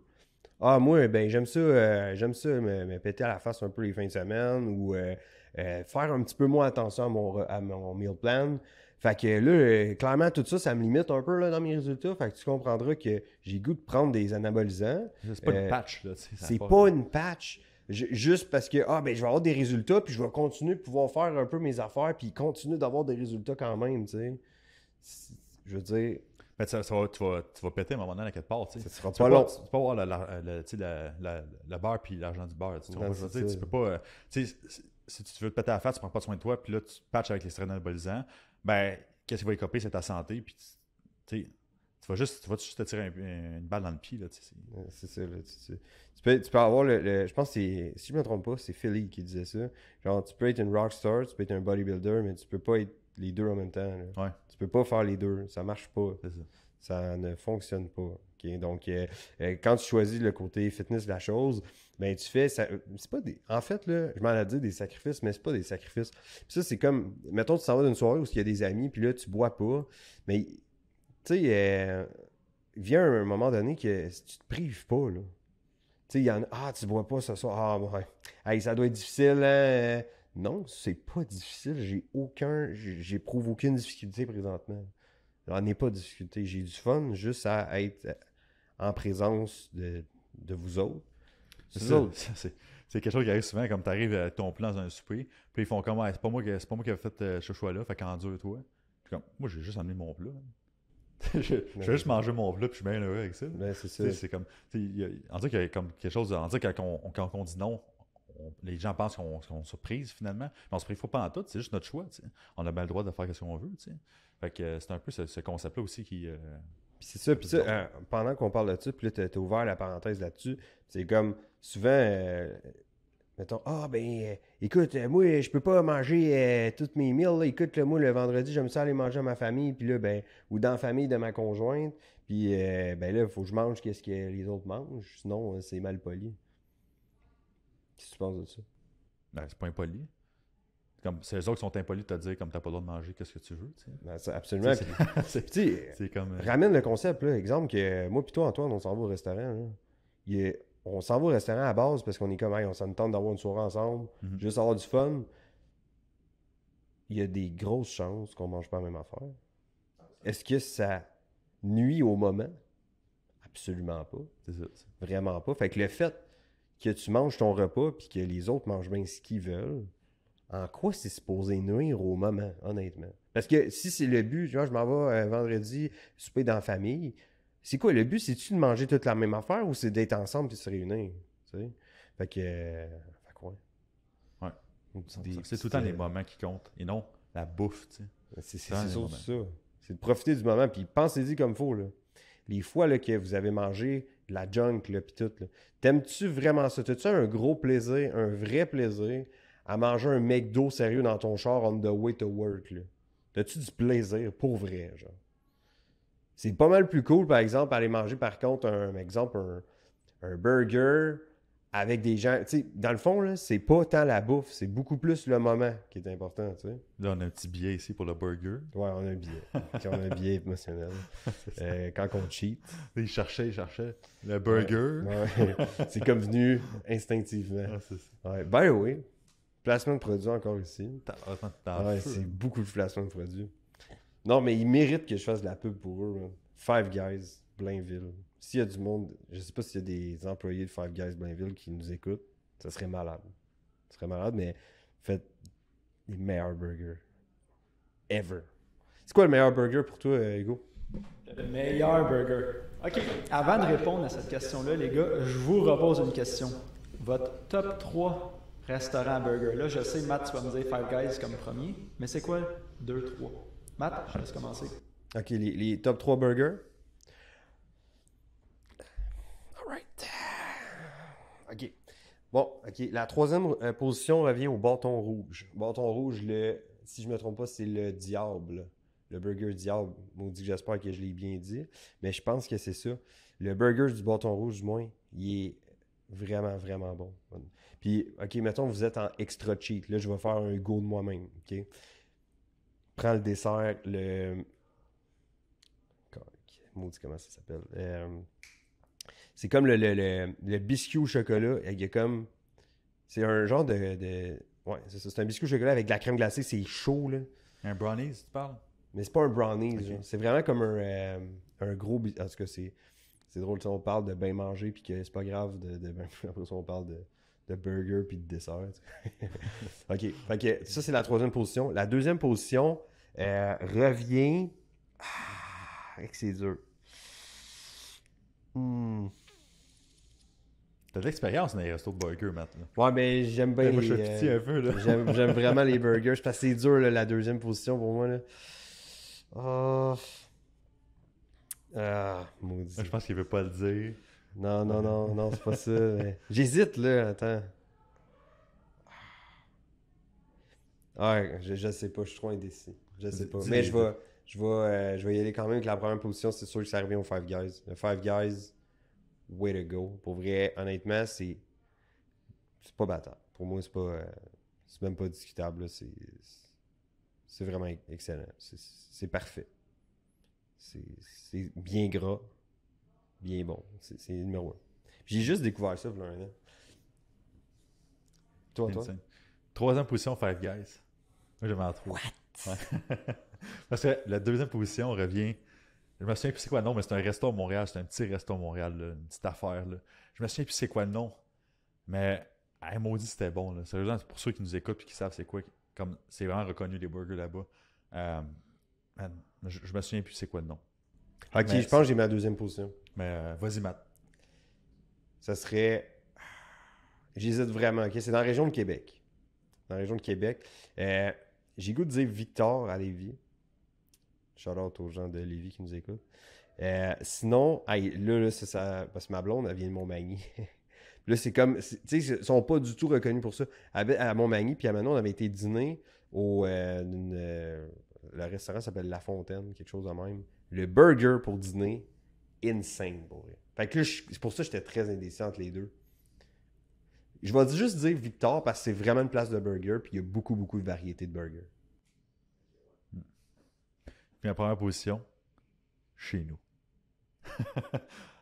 ah, moi, ben j'aime ça, euh, j'aime ça me, péter à la face un peu les fins de semaine ou euh, euh, faire un petit peu moins attention à mon, meal plan. Fait que là, clairement, tout ça, ça me limite un peu là, dans mes résultats. Fait que tu comprendras que j'ai goût de prendre des anabolisants. C'est pas une patch, là. C'est pas, une patch. juste parce que ah ben je vais avoir des résultats puis je vais continuer de pouvoir faire un peu mes affaires puis continuer d'avoir des résultats quand même tu sais je veux dire tu, vas, péter à un moment donné à quelque part. Tu ne pas tu peux avoir le, le, le, beurre puis l'argent du beurre. Tu, peux pas. Euh, si tu veux te péter à la face, tu prends pas soin de toi, puis là, tu patches avec les anabolisants ben, qu'est-ce qui va écoper C'est ta santé. Puis, tu vas juste, tu vas juste te tirer une balle dans le pied. Là, c'est ça. tu, peux, tu peux avoir le. je pense que c'est. Si je me trompe pas, c'est Philly qui disait ça. Genre, tu peux être une rockstar, tu peux être un bodybuilder, mais tu peux pas être les deux en même temps. Là. Ouais. Tu peux pas faire les deux. Ça marche pas. Ça. ne fonctionne pas. Donc, euh, euh, quand tu choisis le côté fitness de la chose, ben tu fais. c'est pas des, en fait, là, je m'en ai dit des sacrifices, mais c'est pas des sacrifices. ça, c'est comme. Mettons, tu sors vas d'une soirée où il y a des amis, puis là, tu bois pas. Mais, tu sais, euh, vient un moment donné que tu te prives pas. Là. Tu sais, il y en a. Ah, tu bois pas ce soir. Ah, bon, Hey, ça doit être difficile. Hein, non, c'est pas difficile. J'ai aucun, j'éprouve aucune difficulté présentement. J'en ai pas de J'ai du fun juste à être euh, en présence de, vous autres. C'est c'est quelque chose qui arrive souvent, comme tu arrives à ton plan dans un souper, puis ils font comme, c'est pas moi qui c'est pas moi qui fait euh, ce choix-là, fait qu'endure toi. Puis comme, moi j'ai juste amené mon plat. je, vais juste manger mon plat, puis je suis bien heureux avec ça. c'est comme, on dirait qu'il y a comme quelque chose, on dirait qu'on, quand on dit non, les gens pensent qu'on qu se prise finalement, mais on se prise faut pas en tout, c'est juste notre choix. On a mal le droit de faire ce qu'on veut. que euh, c'est un peu ce, concept-là aussi qui. Euh, c'est ça, euh, pendant qu'on parle de dessus puis là, as ouvert la parenthèse là-dessus, c'est comme souvent. mettons, ah, ben, écoute, moi, je peux pas manger toutes mes meals. Écoute, le moi, le vendredi, je me ça aller manger à ma famille, puis là, ben, ou dans la famille de ma conjointe. Puis, ben là, il faut que je mange qu'est-ce que les autres mangent, sinon, c'est mal poli quest tu penses de ça? Ben, c'est pas impoli. Comme, c'est eux autres qui sont impolis de te dire, comme t'as pas le droit de manger, qu'est-ce que tu veux, tu sais. Ben, c'est absolument. c'est, c'est comme, euh, Ramène le concept, là. Exemple que euh, moi puis toi, Antoine, on s'en va au restaurant, On s'en va au restaurant à base parce qu'on est comme, on s'en tente d'avoir une soirée ensemble, mhm. juste avoir du fun. Il y a des grosses chances qu'on mange pas la même affaire. Est-ce que ça nuit au moment? Absolument pas. C'est ça. Vraiment pas. Fait que le fait que tu manges ton repas puis que les autres mangent bien ce qu'ils veulent, en quoi c'est supposé nuire au moment, honnêtement? Parce que si c'est le but, je m'en vais vendredi souper dans la famille, c'est quoi le but? C'est-tu de manger toute la même affaire ou c'est d'être ensemble et se réunir? Fait que. Euh, fait quoi? Ouais. C'est tout le temps euh, les moments qui comptent et non la bouffe, tu sais. C'est ça. C'est de profiter du moment puis pensez-y comme il faut, là les fois là, que vous avez mangé de la junk, le tout. T'aimes-tu vraiment ça? T'as-tu un gros plaisir, un vrai plaisir à manger un McDo sérieux dans ton char on the way to work, T'as-tu du plaisir pour vrai, genre? C'est pas mal plus cool, par exemple, aller manger, par contre, un, exemple, un burger avec des gens. Tu sais, dans le fond, c'est pas tant la bouffe, c'est beaucoup plus le moment qui est important. Tu sais. Là, on a un petit billet ici pour le burger. Ouais, on a un billet. on a un billet émotionnel. Euh, quand on cheat. Il cherchait, il cherchait. Le burger. Ouais, c'est comme venu instinctivement. Ah, ça. Ouais. By the way, placement de produit encore ici. Ouais, c'est hein. beaucoup de placement de produits. Non, mais ils méritent que je fasse de la pub pour eux. Five Guys, Blainville. S'il y a du monde, je sais pas s'il y a des employés de Five Guys Blainville qui nous écoutent, ça serait malade. Ça serait malade, mais faites les meilleurs burgers. Ever. C'est quoi le meilleur burger pour toi, euh, Hugo? Le meilleur burger. OK. Avant de répondre à cette question-là, les gars, je vous repose une question. Votre top 3 restaurant burger. Là, je sais, Matt, tu vas me dire Five Guys comme premier, mais c'est quoi 2-3? Matt, je laisse commencer. OK, les, les top 3 burgers? OK. Bon, OK. La troisième euh, position revient au bâton rouge. Bâton rouge, le, si je ne me trompe pas, c'est le diable. Le burger diable. Maudit, j'espère que je l'ai bien dit. Mais je pense que c'est ça. Le burger du bâton rouge, du moins, il est vraiment, vraiment bon. Puis, OK, mettons, vous êtes en extra cheat. Là, je vais faire un go de moi-même. OK? Prends le dessert, le. Maudit, comment ça s'appelle? Euh... C'est comme le, biscuit au chocolat. Il y a comme. C'est un genre de. de... Ouais, c'est un biscuit au chocolat avec de la crème glacée. C'est chaud, là. Un brownies, tu parles Mais c'est pas un brownies. C'est vraiment comme un, euh, un gros. biscuit. En tout cas, c'est. C'est drôle, si on parle de bien manger, puis que c'est pas grave de, de ben, on parle de, de burger puis de dessert. OK. ça, c'est la troisième position. La deuxième position euh, revient. Ah, c'est dur. Hmm. T'as de l'expérience dans les restos de burgers maintenant. Ouais, mais j'aime bien. Ben, les... moi, je euh, un peu. Là. J'aime, vraiment les burgers. Je pense que c'est dur, la deuxième position pour moi. Là. Oh. Ah, maudit. Je pense qu'il veut pas le dire. Non, non, non, non, c'est pas ça. J'hésite, là, attends. Ah, ouais, je, je sais pas, je suis trop indécis. Je sais pas. Mais je vais, je, vais, euh, je y aller quand même avec la première position. C'est sûr que ça revient au Five Guys. Le Five Guys, way to go. Pour vrai, honnêtement, c'est pas battant. Pour moi, c'est pas. Euh, c'est même pas discutable. C'est vraiment excellent. C'est parfait. C'est bien gras, bien bon. C'est numéro un. J'ai juste découvert ça pour un an. Toi, toi? Troisième position, Five Guys. Moi, en trois. What? Parce que la deuxième position revient je me souviens plus c'est quoi le nom, mais c'est un resto Montréal. C'est un petit resto Montréal, une petite affaire. Là. Je me souviens plus c'est quoi le nom. Mais, hey, maudit, c'était bon. Là. c'est pour ceux qui nous écoutent et qui savent c'est quoi, comme c'est vraiment reconnu les burgers là-bas. Euh, je, me souviens plus c'est quoi le nom. Ok, je pense que j'ai ma deuxième position. Mais euh, vas-y, Matt. Ça serait. J'hésite vraiment. ok C'est dans la région de Québec. Dans la région de Québec. Euh, j'ai goût de dire Victor à Lévis. Shout aux gens de Lévis qui nous écoutent. Euh, sinon, là, c'est ça, parce que ma blonde, elle vient de Montmagny. là, c'est comme, tu sais, ils sont pas du tout reconnus pour ça. À, Montmagny, puis à Manon, on avait été dîner au. Euh, euh, le restaurant s'appelle La Fontaine, quelque chose de même. Le burger pour dîner, insane pour Fait que c'est pour ça que j'étais très indécis entre les deux. Je vais juste dire Victor parce que c'est vraiment une place de burger, puis il y a beaucoup, beaucoup de variétés de burgers. Puis en première position, chez nous.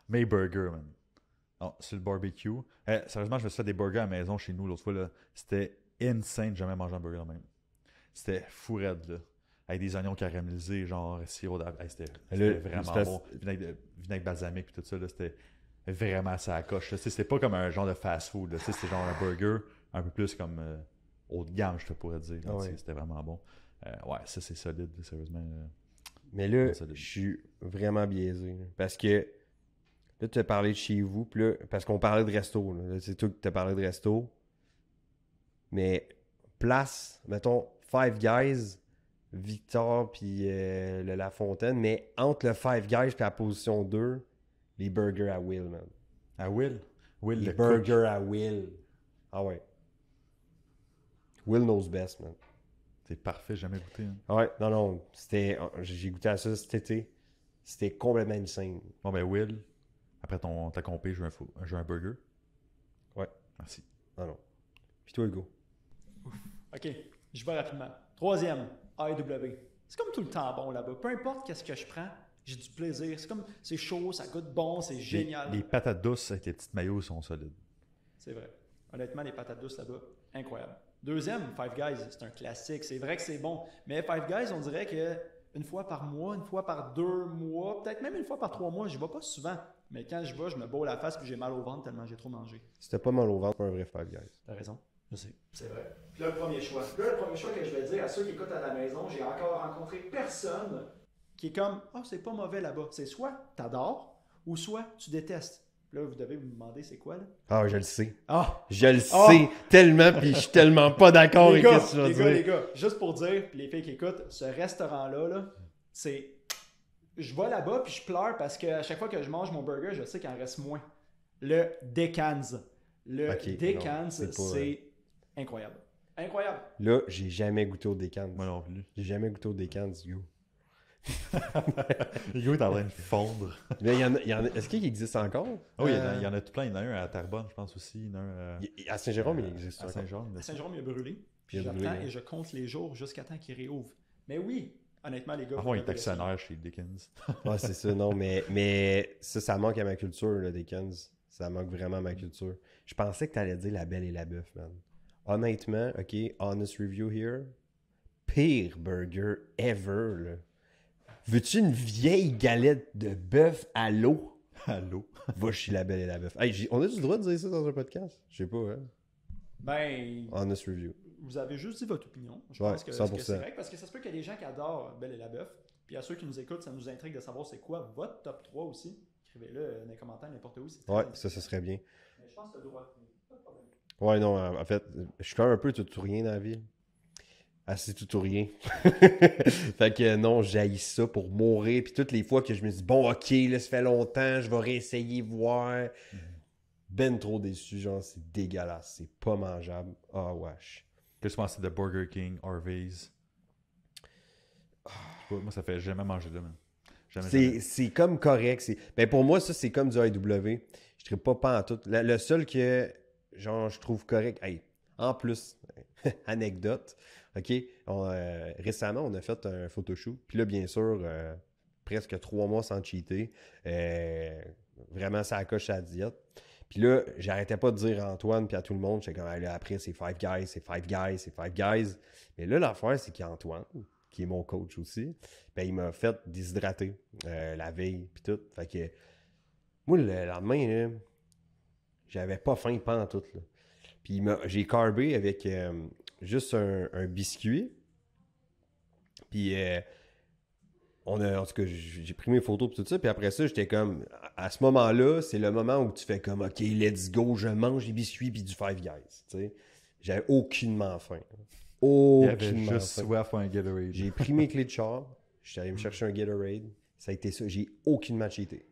May burger man. c'est le barbecue. Eh, sérieusement, je me suis fait des burgers à la maison chez nous l'autre fois. Là. C'était insane, jamais mangé un burger même. C'était fou raide, Avec des oignons caramélisés, genre sirop d'avoine. Eh, c'était, vraiment bon. Vinaigre, balsamique et tout ça, c'était vraiment ça coche. C'était pas comme un genre de fast-food. C'était genre un burger un peu plus comme euh, haut de gamme, je te pourrais dire. Ah c'était vraiment bon. Euh, ouais, ça c'est solide, sérieusement. Mais là, je suis vraiment biaisé. parce que là, tu as parlé de chez vous, parce qu'on parlait de resto. Là, c'est toi qui t'as parlé de resto. Mais place, mettons, Five Guys, Victor, puis euh, La Fontaine, mais entre le Five Guys et la position 2, les burgers à Will, man. À Will? les burgers à Will. Ah ouais. Will knows best, man. C'était parfait, jamais goûté. Hein. Ouais, non, non. C'était, j'ai goûté à ça cet été. C'était complètement insane. Bon, ben, Will, après ton, ta compé, je veux un, un burger. Ouais. Merci. Non, non. Puis toi, Hugo. OK, je vais rapidement. Troisième, AEW. C'est comme tout le temps bon là-bas. Peu importe qu'est-ce que je prends, j'ai du plaisir. C'est comme, c'est chaud, ça goûte bon, c'est génial. Les, patates douces avec les petites maillots sont solides. C'est vrai. Honnêtement, les patates douces là-bas, incroyable. Deuxième, Five Guys, c'est un classique. C'est vrai que c'est bon. Mais Five Guys, on dirait que une fois par mois, une fois par deux mois, peut-être même une fois par trois mois, je vais pas souvent. Mais quand je vais, je me baule la face puis j'ai mal au ventre tellement j'ai trop mangé. C'était pas mal au ventre pour un vrai Five Guys. T'as raison. Je sais. C'est vrai. Puis le premier choix. le premier choix que je vais dire à ceux qui écoutent à la maison, j'ai encore rencontré personne qui est comme Ah, oh, c'est pas mauvais là-bas. C'est soit t'adores ou soit tu détestes. Là, vous devez vous demander c'est quoi, là? Ah, je le sais. Ah! Je le ah! sais tellement, puis je suis tellement pas d'accord avec ce que tu les gars, Les gars, juste pour dire, puis les filles qui écoutent, ce restaurant-là, -là, c'est... Je vais là-bas, puis je pleure parce qu'à chaque fois que je mange mon burger, je sais qu'il en reste moins. Le Decans. Le Decans, c'est euh, incroyable. Incroyable. Là, j'ai jamais goûté au Decans. Moi non plus. J'ai jamais goûté au Decans, yo Hugo est en train de fondre. Mais y en a, est-ce qu'il existe encore? Oh, il, y en a, euh, tout plein. Il y en a un à Tarbonne, je pense aussi. Il y en a un, euh, à Saint-Jérôme, il existe. À Saint-Jérôme, saint il a brûlé. Puis j'attends et je compte les jours jusqu'à temps qu'il réouvre. Mais oui, honnêtement, les gars. Avant, il est actionnaire chez Dickens. ouais, c'est ça, non, mais, mais ça, ça manque à ma culture, le Dickens. Ça manque vraiment à ma culture. Je pensais que tu allais dire La Belle et la Bœuf, man. Honnêtement, ok, honest review here. Pire burger ever, là. Veux-tu une vieille galette de bœuf à l'eau? À l'eau. Va chez la belle et la bœuf. Hey, on a du droit de dire ça dans un podcast? Je sais pas, hein? Ben. Honest review. Vous avez juste dit votre opinion. Je pense que c'est vrai parce que ça se peut qu'il y ait des gens qui adorent Belle et la Bœuf. Puis à ceux qui nous écoutent, ça nous intrigue de savoir c'est quoi votre top 3 aussi. Écrivez-le dans les commentaires, n'importe où. Ouais, ça, ça serait bien. Mais je pense que tu le droit. Pas de problème. Ouais, non, en fait, je même un peu tout rien dans la vie. Ah, c'est tout ou rien. fait que non, j'haïs ça pour mourir. Puis toutes les fois que je me dis, bon, ok, là, ça fait longtemps, je vais réessayer, voir. Mhm. Ben trop déçu, genre, c'est dégueulasse, c'est pas mangeable. oh, wesh. Qu'est-ce que de Burger King, Harvey's? Ah. Moi, ça fait jamais manger de même. C'est comme correct. mais ben, pour moi, ça, c'est comme du IW. Je ne pas pas en tout. Le, seul que genre, je trouve correct. Hey, en plus, anecdote, OK, euh, récemment, on a fait un photoshoot. Puis là, bien sûr, euh, presque trois mois sans cheater. Euh, vraiment, ça accroche la diète. Puis là, j'arrêtais pas de dire à Antoine puis à tout le monde, j'étais quand ah, après, c'est Five Guys, c'est Five Guys, c'est Five Guys. Mais là, l'affaire, c'est qu'Antoine, qui est mon coach aussi, ben, il m'a fait déshydrater la veille, puis tout. Fait que, moi, le lendemain, j'avais pas faim pendant tout. Puis j'ai carbé avec juste un, biscuit. Puis euh, on a, en tout cas, j'ai pris mes photos et tout ça. Puis après ça, j'étais comme, à ce moment-là, c'est le moment où tu fais comme, OK, let's go, je mange des biscuits puis du Five Guys. Tu sais, j'avais aucunement faim. Aucunement juste soif un Gatorade. J'ai pris mes clés de char, j'étais allé me mm. chercher un Gatorade. Ça a été ça. J'ai aucune cheaté.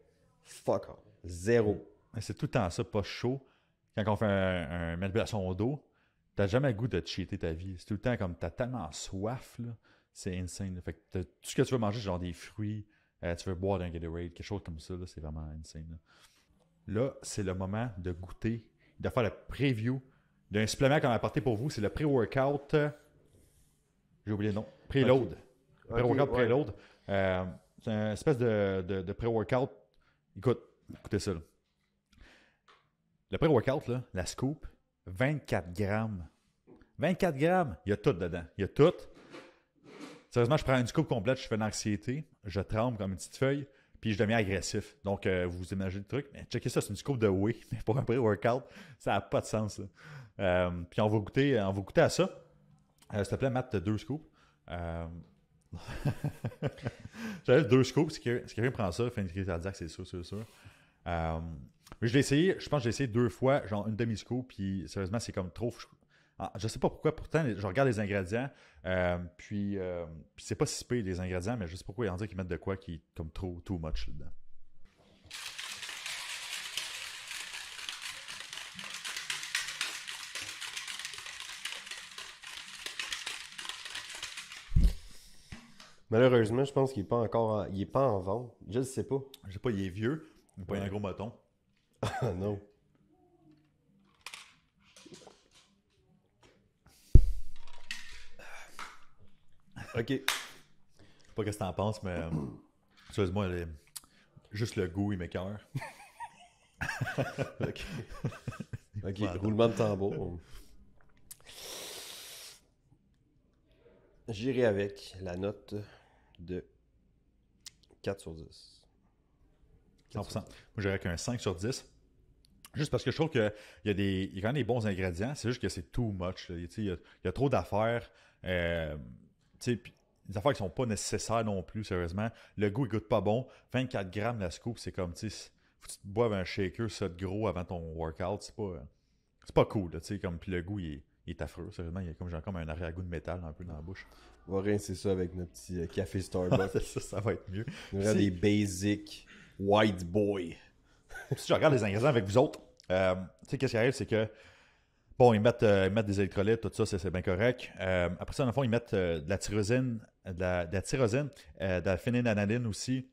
Fuck off. Zéro. C'est tout le temps ça, pas chaud. Quand on fait un, un, manipulation au dos, T'as jamais le goût de cheater ta vie. C'est tout le temps comme t'as tellement soif, C'est insane. Fait que tout ce que tu veux manger, genre des fruits, euh, tu veux boire un Gatorade, quelque chose comme ça, c'est vraiment insane. Là, c'est le moment de goûter, de faire la preview d'un supplément qu'on a apporté pour vous. C'est le pre workout euh, J'ai oublié le nom. Preload. Okay. pre workout okay, preload. Euh, c'est une espèce de, de, pré-workout. Écoute, écoutez ça. Le pré-workout, la scoop, 24 grammes. 24 grammes, il y a tout dedans. Il y a tout. Sérieusement, je prends une scoop complète, je fais une anxiété, je tremble comme une petite feuille, puis je deviens agressif. Donc, euh, vous imaginez le truc. Mais checkez ça, c'est une scoop de whey, mais pour un pré-workout, ça n'a pas de sens. Euh, puis on va goûter, on va goûter à ça. Euh, S'il te plaît, Matt, deux scoops. Euh, J'avais deux scoops. Si quelqu'un prend ça, fait une crise cardiaque, c'est sûr, c'est sûr. Je l'ai essayé, je pense que j'ai essayé deux fois, genre une demi-scoop, puis sérieusement, c'est comme trop. Ah, je sais pas pourquoi, pourtant, je regarde les ingrédients, euh, puis, euh, puis c'est pas si pire les ingrédients, mais je sais pas pourquoi ils en disent qu'ils mettent de quoi qui est comme trop, too much là-dedans. Malheureusement, je pense qu'il n'est pas encore en... il est pas en vente. Je ne sais pas. Je sais pas, il est vieux, il n'est pas un gros bâton. Ah, non. OK. Je sais Pas ce que t'en penses, mais excuse-moi juste le goût, il m'écœure. OK. OK, roulement de tambour. J'irai avec la note de 4 sur 10. 100%. Moi, j'aurais avec un 5 sur 10. Juste parce que je trouve qu'il y, a des, y a quand même des bons ingrédients, c'est juste que c'est too much. Il y, a trop d'affaires. Euh, des affaires qui sont pas nécessaires non plus, sérieusement. Le goût, il goûte pas bon. 24 grammes la scoop, c'est comme, tu faut que tu bois boives un shaker, ça de gros avant ton workout. C'est pas, c'est pas cool, tu sais, comme, puis le goût, il est, affreux, sérieusement. Il y a comme, un encore un arrière-goût de métal un peu dans la bouche. On va rincer ça avec notre petit euh, café Starbucks. ça, ça, va être mieux. On va des basics White Boy. si je regarde les ingrédients avec vous autres, euh, tu sais, qu'est-ce qui arrive, c'est que, bon, ils mettent, euh, des électrolytes, tout ça, c'est bien correct. Euh, après ça, dans le fond, ils mettent de la tyrosine, de la, de tyrosine, de la aussi,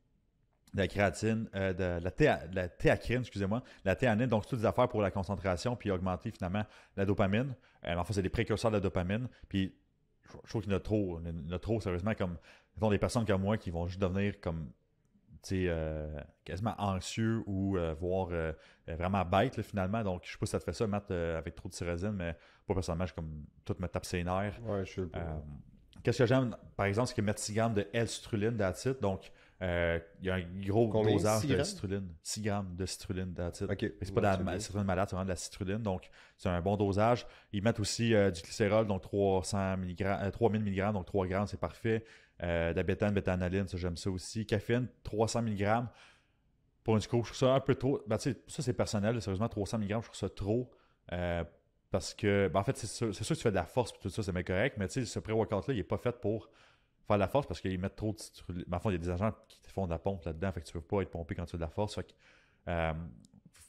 de la créatine, de, la la théacrine, excusez-moi, la théanine, donc toutes des affaires pour la concentration, puis augmenter finalement la dopamine. en fait, c'est des précurseurs de la dopamine, puis je, trouve qu'il y en a trop, trop, sérieusement, comme, mettons, des personnes comme moi qui vont juste devenir comme euh, quasiment anxieux ou voir euh, voire euh, vraiment bête finalement. Donc, je sais pas si ça te fait ça, Matt, avec trop de tyrosine, mais pas personnellement, je comme tout me tape ses nerfs. Ouais, je sais Qu'est-ce que j'aime, par exemple, c'est que mettre 6 grammes de l citruline d'acide. Donc, il y a un gros dosage de citrulline. 6 grammes de citruline d'acide. C'est pas de la malade, c'est vraiment de la citruline, Donc, c'est un bon dosage. Ils mettent aussi du glycérol, donc 300 mg, 3000 mg, donc 3 grammes, c'est parfait. Euh, de la ça j'aime ça aussi. Caféine, 300 mg. Pour une scoop, je trouve ça un peu trop. Ben, ça c'est personnel, sérieusement, 300 mg, je trouve ça trop. Euh, parce que, ben, en fait, c'est sûr, que tu fais de la force et tout ça, c'est correct, mais ce pré-workout-là, il n'est pas fait pour faire de la force parce qu'ils mettent trop de. Mais ben, en il y a des agents qui te font de la pompe là-dedans, fait que tu peux pas être pompé quand tu fais de la force. Fait que, euh,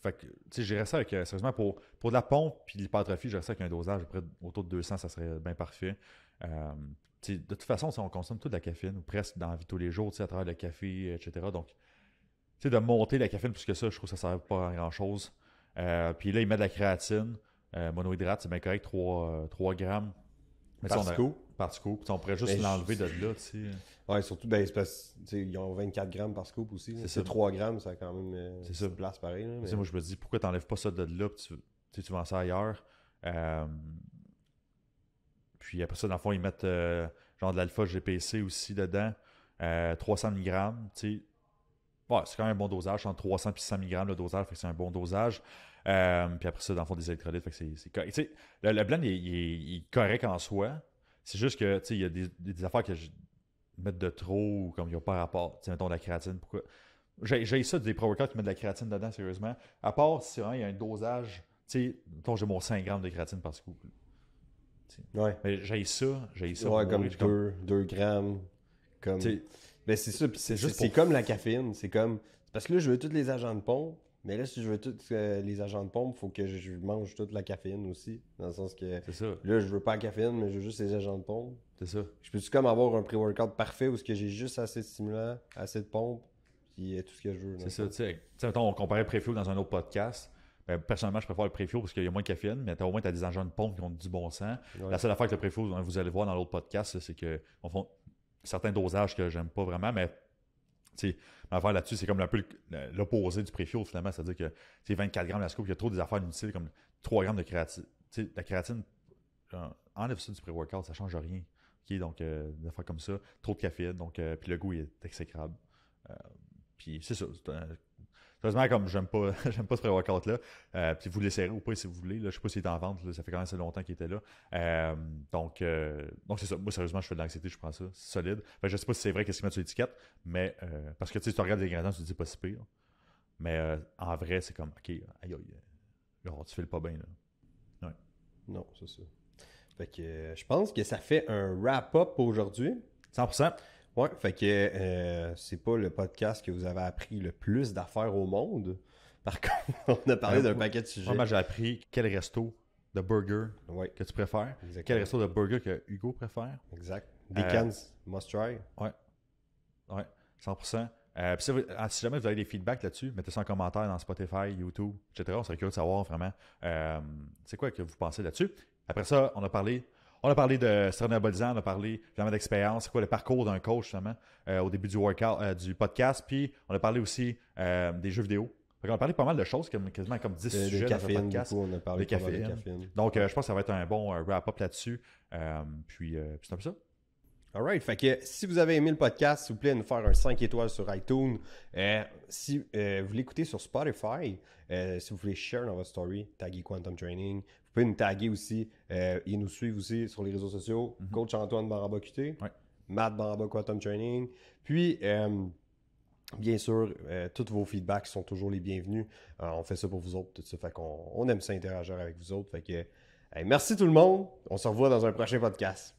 tu sais, j'irais ça avec, euh, sérieusement, pour, pour de la pompe puis l'hypertrophie, j'irais ça avec un dosage autour de 200, ça serait bien parfait de toute façon, on consomme toute la caféine, ou presque dans la vie tous les jours, à travers le café, etc. Donc, de monter la caféine puisque que ça, je trouve que ça ne sert pas à grand-chose. Euh, puis là, ils mettent de la créatine, euh, monohydrate, c'est bien correct, 3, 3 euh, grammes. Mais par coup. scoop. on pourrait juste ben, l'enlever de là, tu surtout, ben, ils ont 24 grammes par scoop aussi. C'est 3 grammes, ça a quand même une c'est ça. place pareil. Moi, je me dis, pourquoi tu n'enlèves pas ça de là, tu, tu vends ça ailleurs? Puis après ça, dans le fond, ils mettent euh, genre de l'alpha GPC aussi dedans, 300 euh, mg. Ouais, c'est quand même un bon dosage, entre 300 et 100 mg le dosage, fait que c'est un bon dosage. Euh, puis après ça, dans le fond, des électrolytes, fait que c'est correct. Le, blend, il, est correct en soi. C'est juste que, tu il y a des, affaires que je mets de trop comme il n'y a pas rapport. Tu mettons de la créatine, pourquoi J'ai ça des pro qui mettent de la créatine dedans, sérieusement. À part si il y a un dosage, tu sais, j'ai mon 5 g de créatine par que Ouais. j'ai ça, j'ai ça. Ouais, comme 2 grammes. Comme... c'est c'est juste. comme la caféine. C'est comme. Parce que là, je veux tous les agents de pompe. Mais là, si je veux tous euh, les agents de pompe, il faut que je mange toute la caféine aussi. Dans le sens que. Là, je veux pas la caféine, mais je veux juste les agents de pompe. C'est ça. Je peux-tu comme avoir un pré-workout parfait où ce que j'ai juste assez de stimulants, assez de pompe, puis euh, tout ce que je veux. C'est ça, tu sais. on comparait pré dans un autre podcast. Ben, personnellement, je préfère le pré parce qu'il y a moins de caféine, mais as, au moins, tu as des engins de pompe qui ont du bon sens. La seule affaire avec le pré hein, vous allez voir dans l'autre podcast, c'est que on font certains dosages que j'aime pas vraiment, mais ma affaire là-dessus, c'est comme un peu l'opposé du pré finalement. C'est-à-dire que c'est 24 grammes de la scoop, il y a trop des affaires inutiles comme 3 grammes de créatine. la créatine, en euh, enlève ça du pré-workout, ça change rien. donc, euh, des comme ça, trop de caféine, donc, euh, puis le goût est exécrable. Euh, puis c'est ça, Sérieusement, comme j'aime pas, j'aime pas ce pré-workout-là. Euh, puis vous l'essayerez ou pas si vous voulez. Là. Je sais pas s'il est en vente, ça fait quand même assez longtemps qu'il était là. Euh, donc, euh, donc c'est ça. Moi, sérieusement, je fais de l'anxiété, je prends ça. C'est solide. je sais pas si c'est vrai qu'est-ce qu'il met sur l'étiquette, mais parce que tu tu regardes les ingrédients, tu te dis pas si pire. Mais en vrai, c'est comme OK, aïe aïe. Genre, tu files pas bien là. Ouais. Non, c'est ça. Fait que je pense que ça fait un wrap-up aujourd'hui. 100%. Ouais, fait que euh, c'est pas le podcast que vous avez appris le plus d'affaires au monde. Par contre, on a parlé d'un paquet de sujets. Moi, j'ai appris quel resto de burger que tu préfères. Quel resto de burger que Hugo préfère. Exact. Dickens, euh, must try. Ouais. Ouais, 100%. Euh, ah, si, jamais vous avez des feedbacks là-dessus, mettez ça en commentaire dans Spotify, YouTube, etc. On serait curieux de savoir vraiment euh, c'est quoi que vous pensez là-dessus. Après ça, on a parlé on a parlé de Serena on a parlé vraiment d'expérience, c'est quoi le parcours d'un coach justement euh, au début du workout, euh, du podcast, puis on a parlé aussi euh, des jeux vidéo. on a parlé pas mal de choses, comme, quasiment comme 10 sujets dans le podcast. on a parlé De caféines. Donc je pense que ça va être un bon wrap-up là-dessus. puis c'est un peu ça. Alright, fait que si vous avez aimé le podcast, s'il vous plaît, nous faire un 5 étoiles sur iTunes. si vous l'écoutez sur Spotify, si vous voulez share dans votre story, taguer Quantum Training, pouvez nous taguer aussi. ils euh, nous suivent aussi sur les réseaux sociaux. Mhm. Coach Antoine Baraba Matt Baraba Training. Puis, euh, bien sûr, euh, tous vos feedbacks sont toujours les bienvenus. on fait ça pour vous autres, tout ça. Fait qu'on on aime ça interagir avec vous autres. Fait que, merci tout le monde. On se revoit dans un prochain podcast.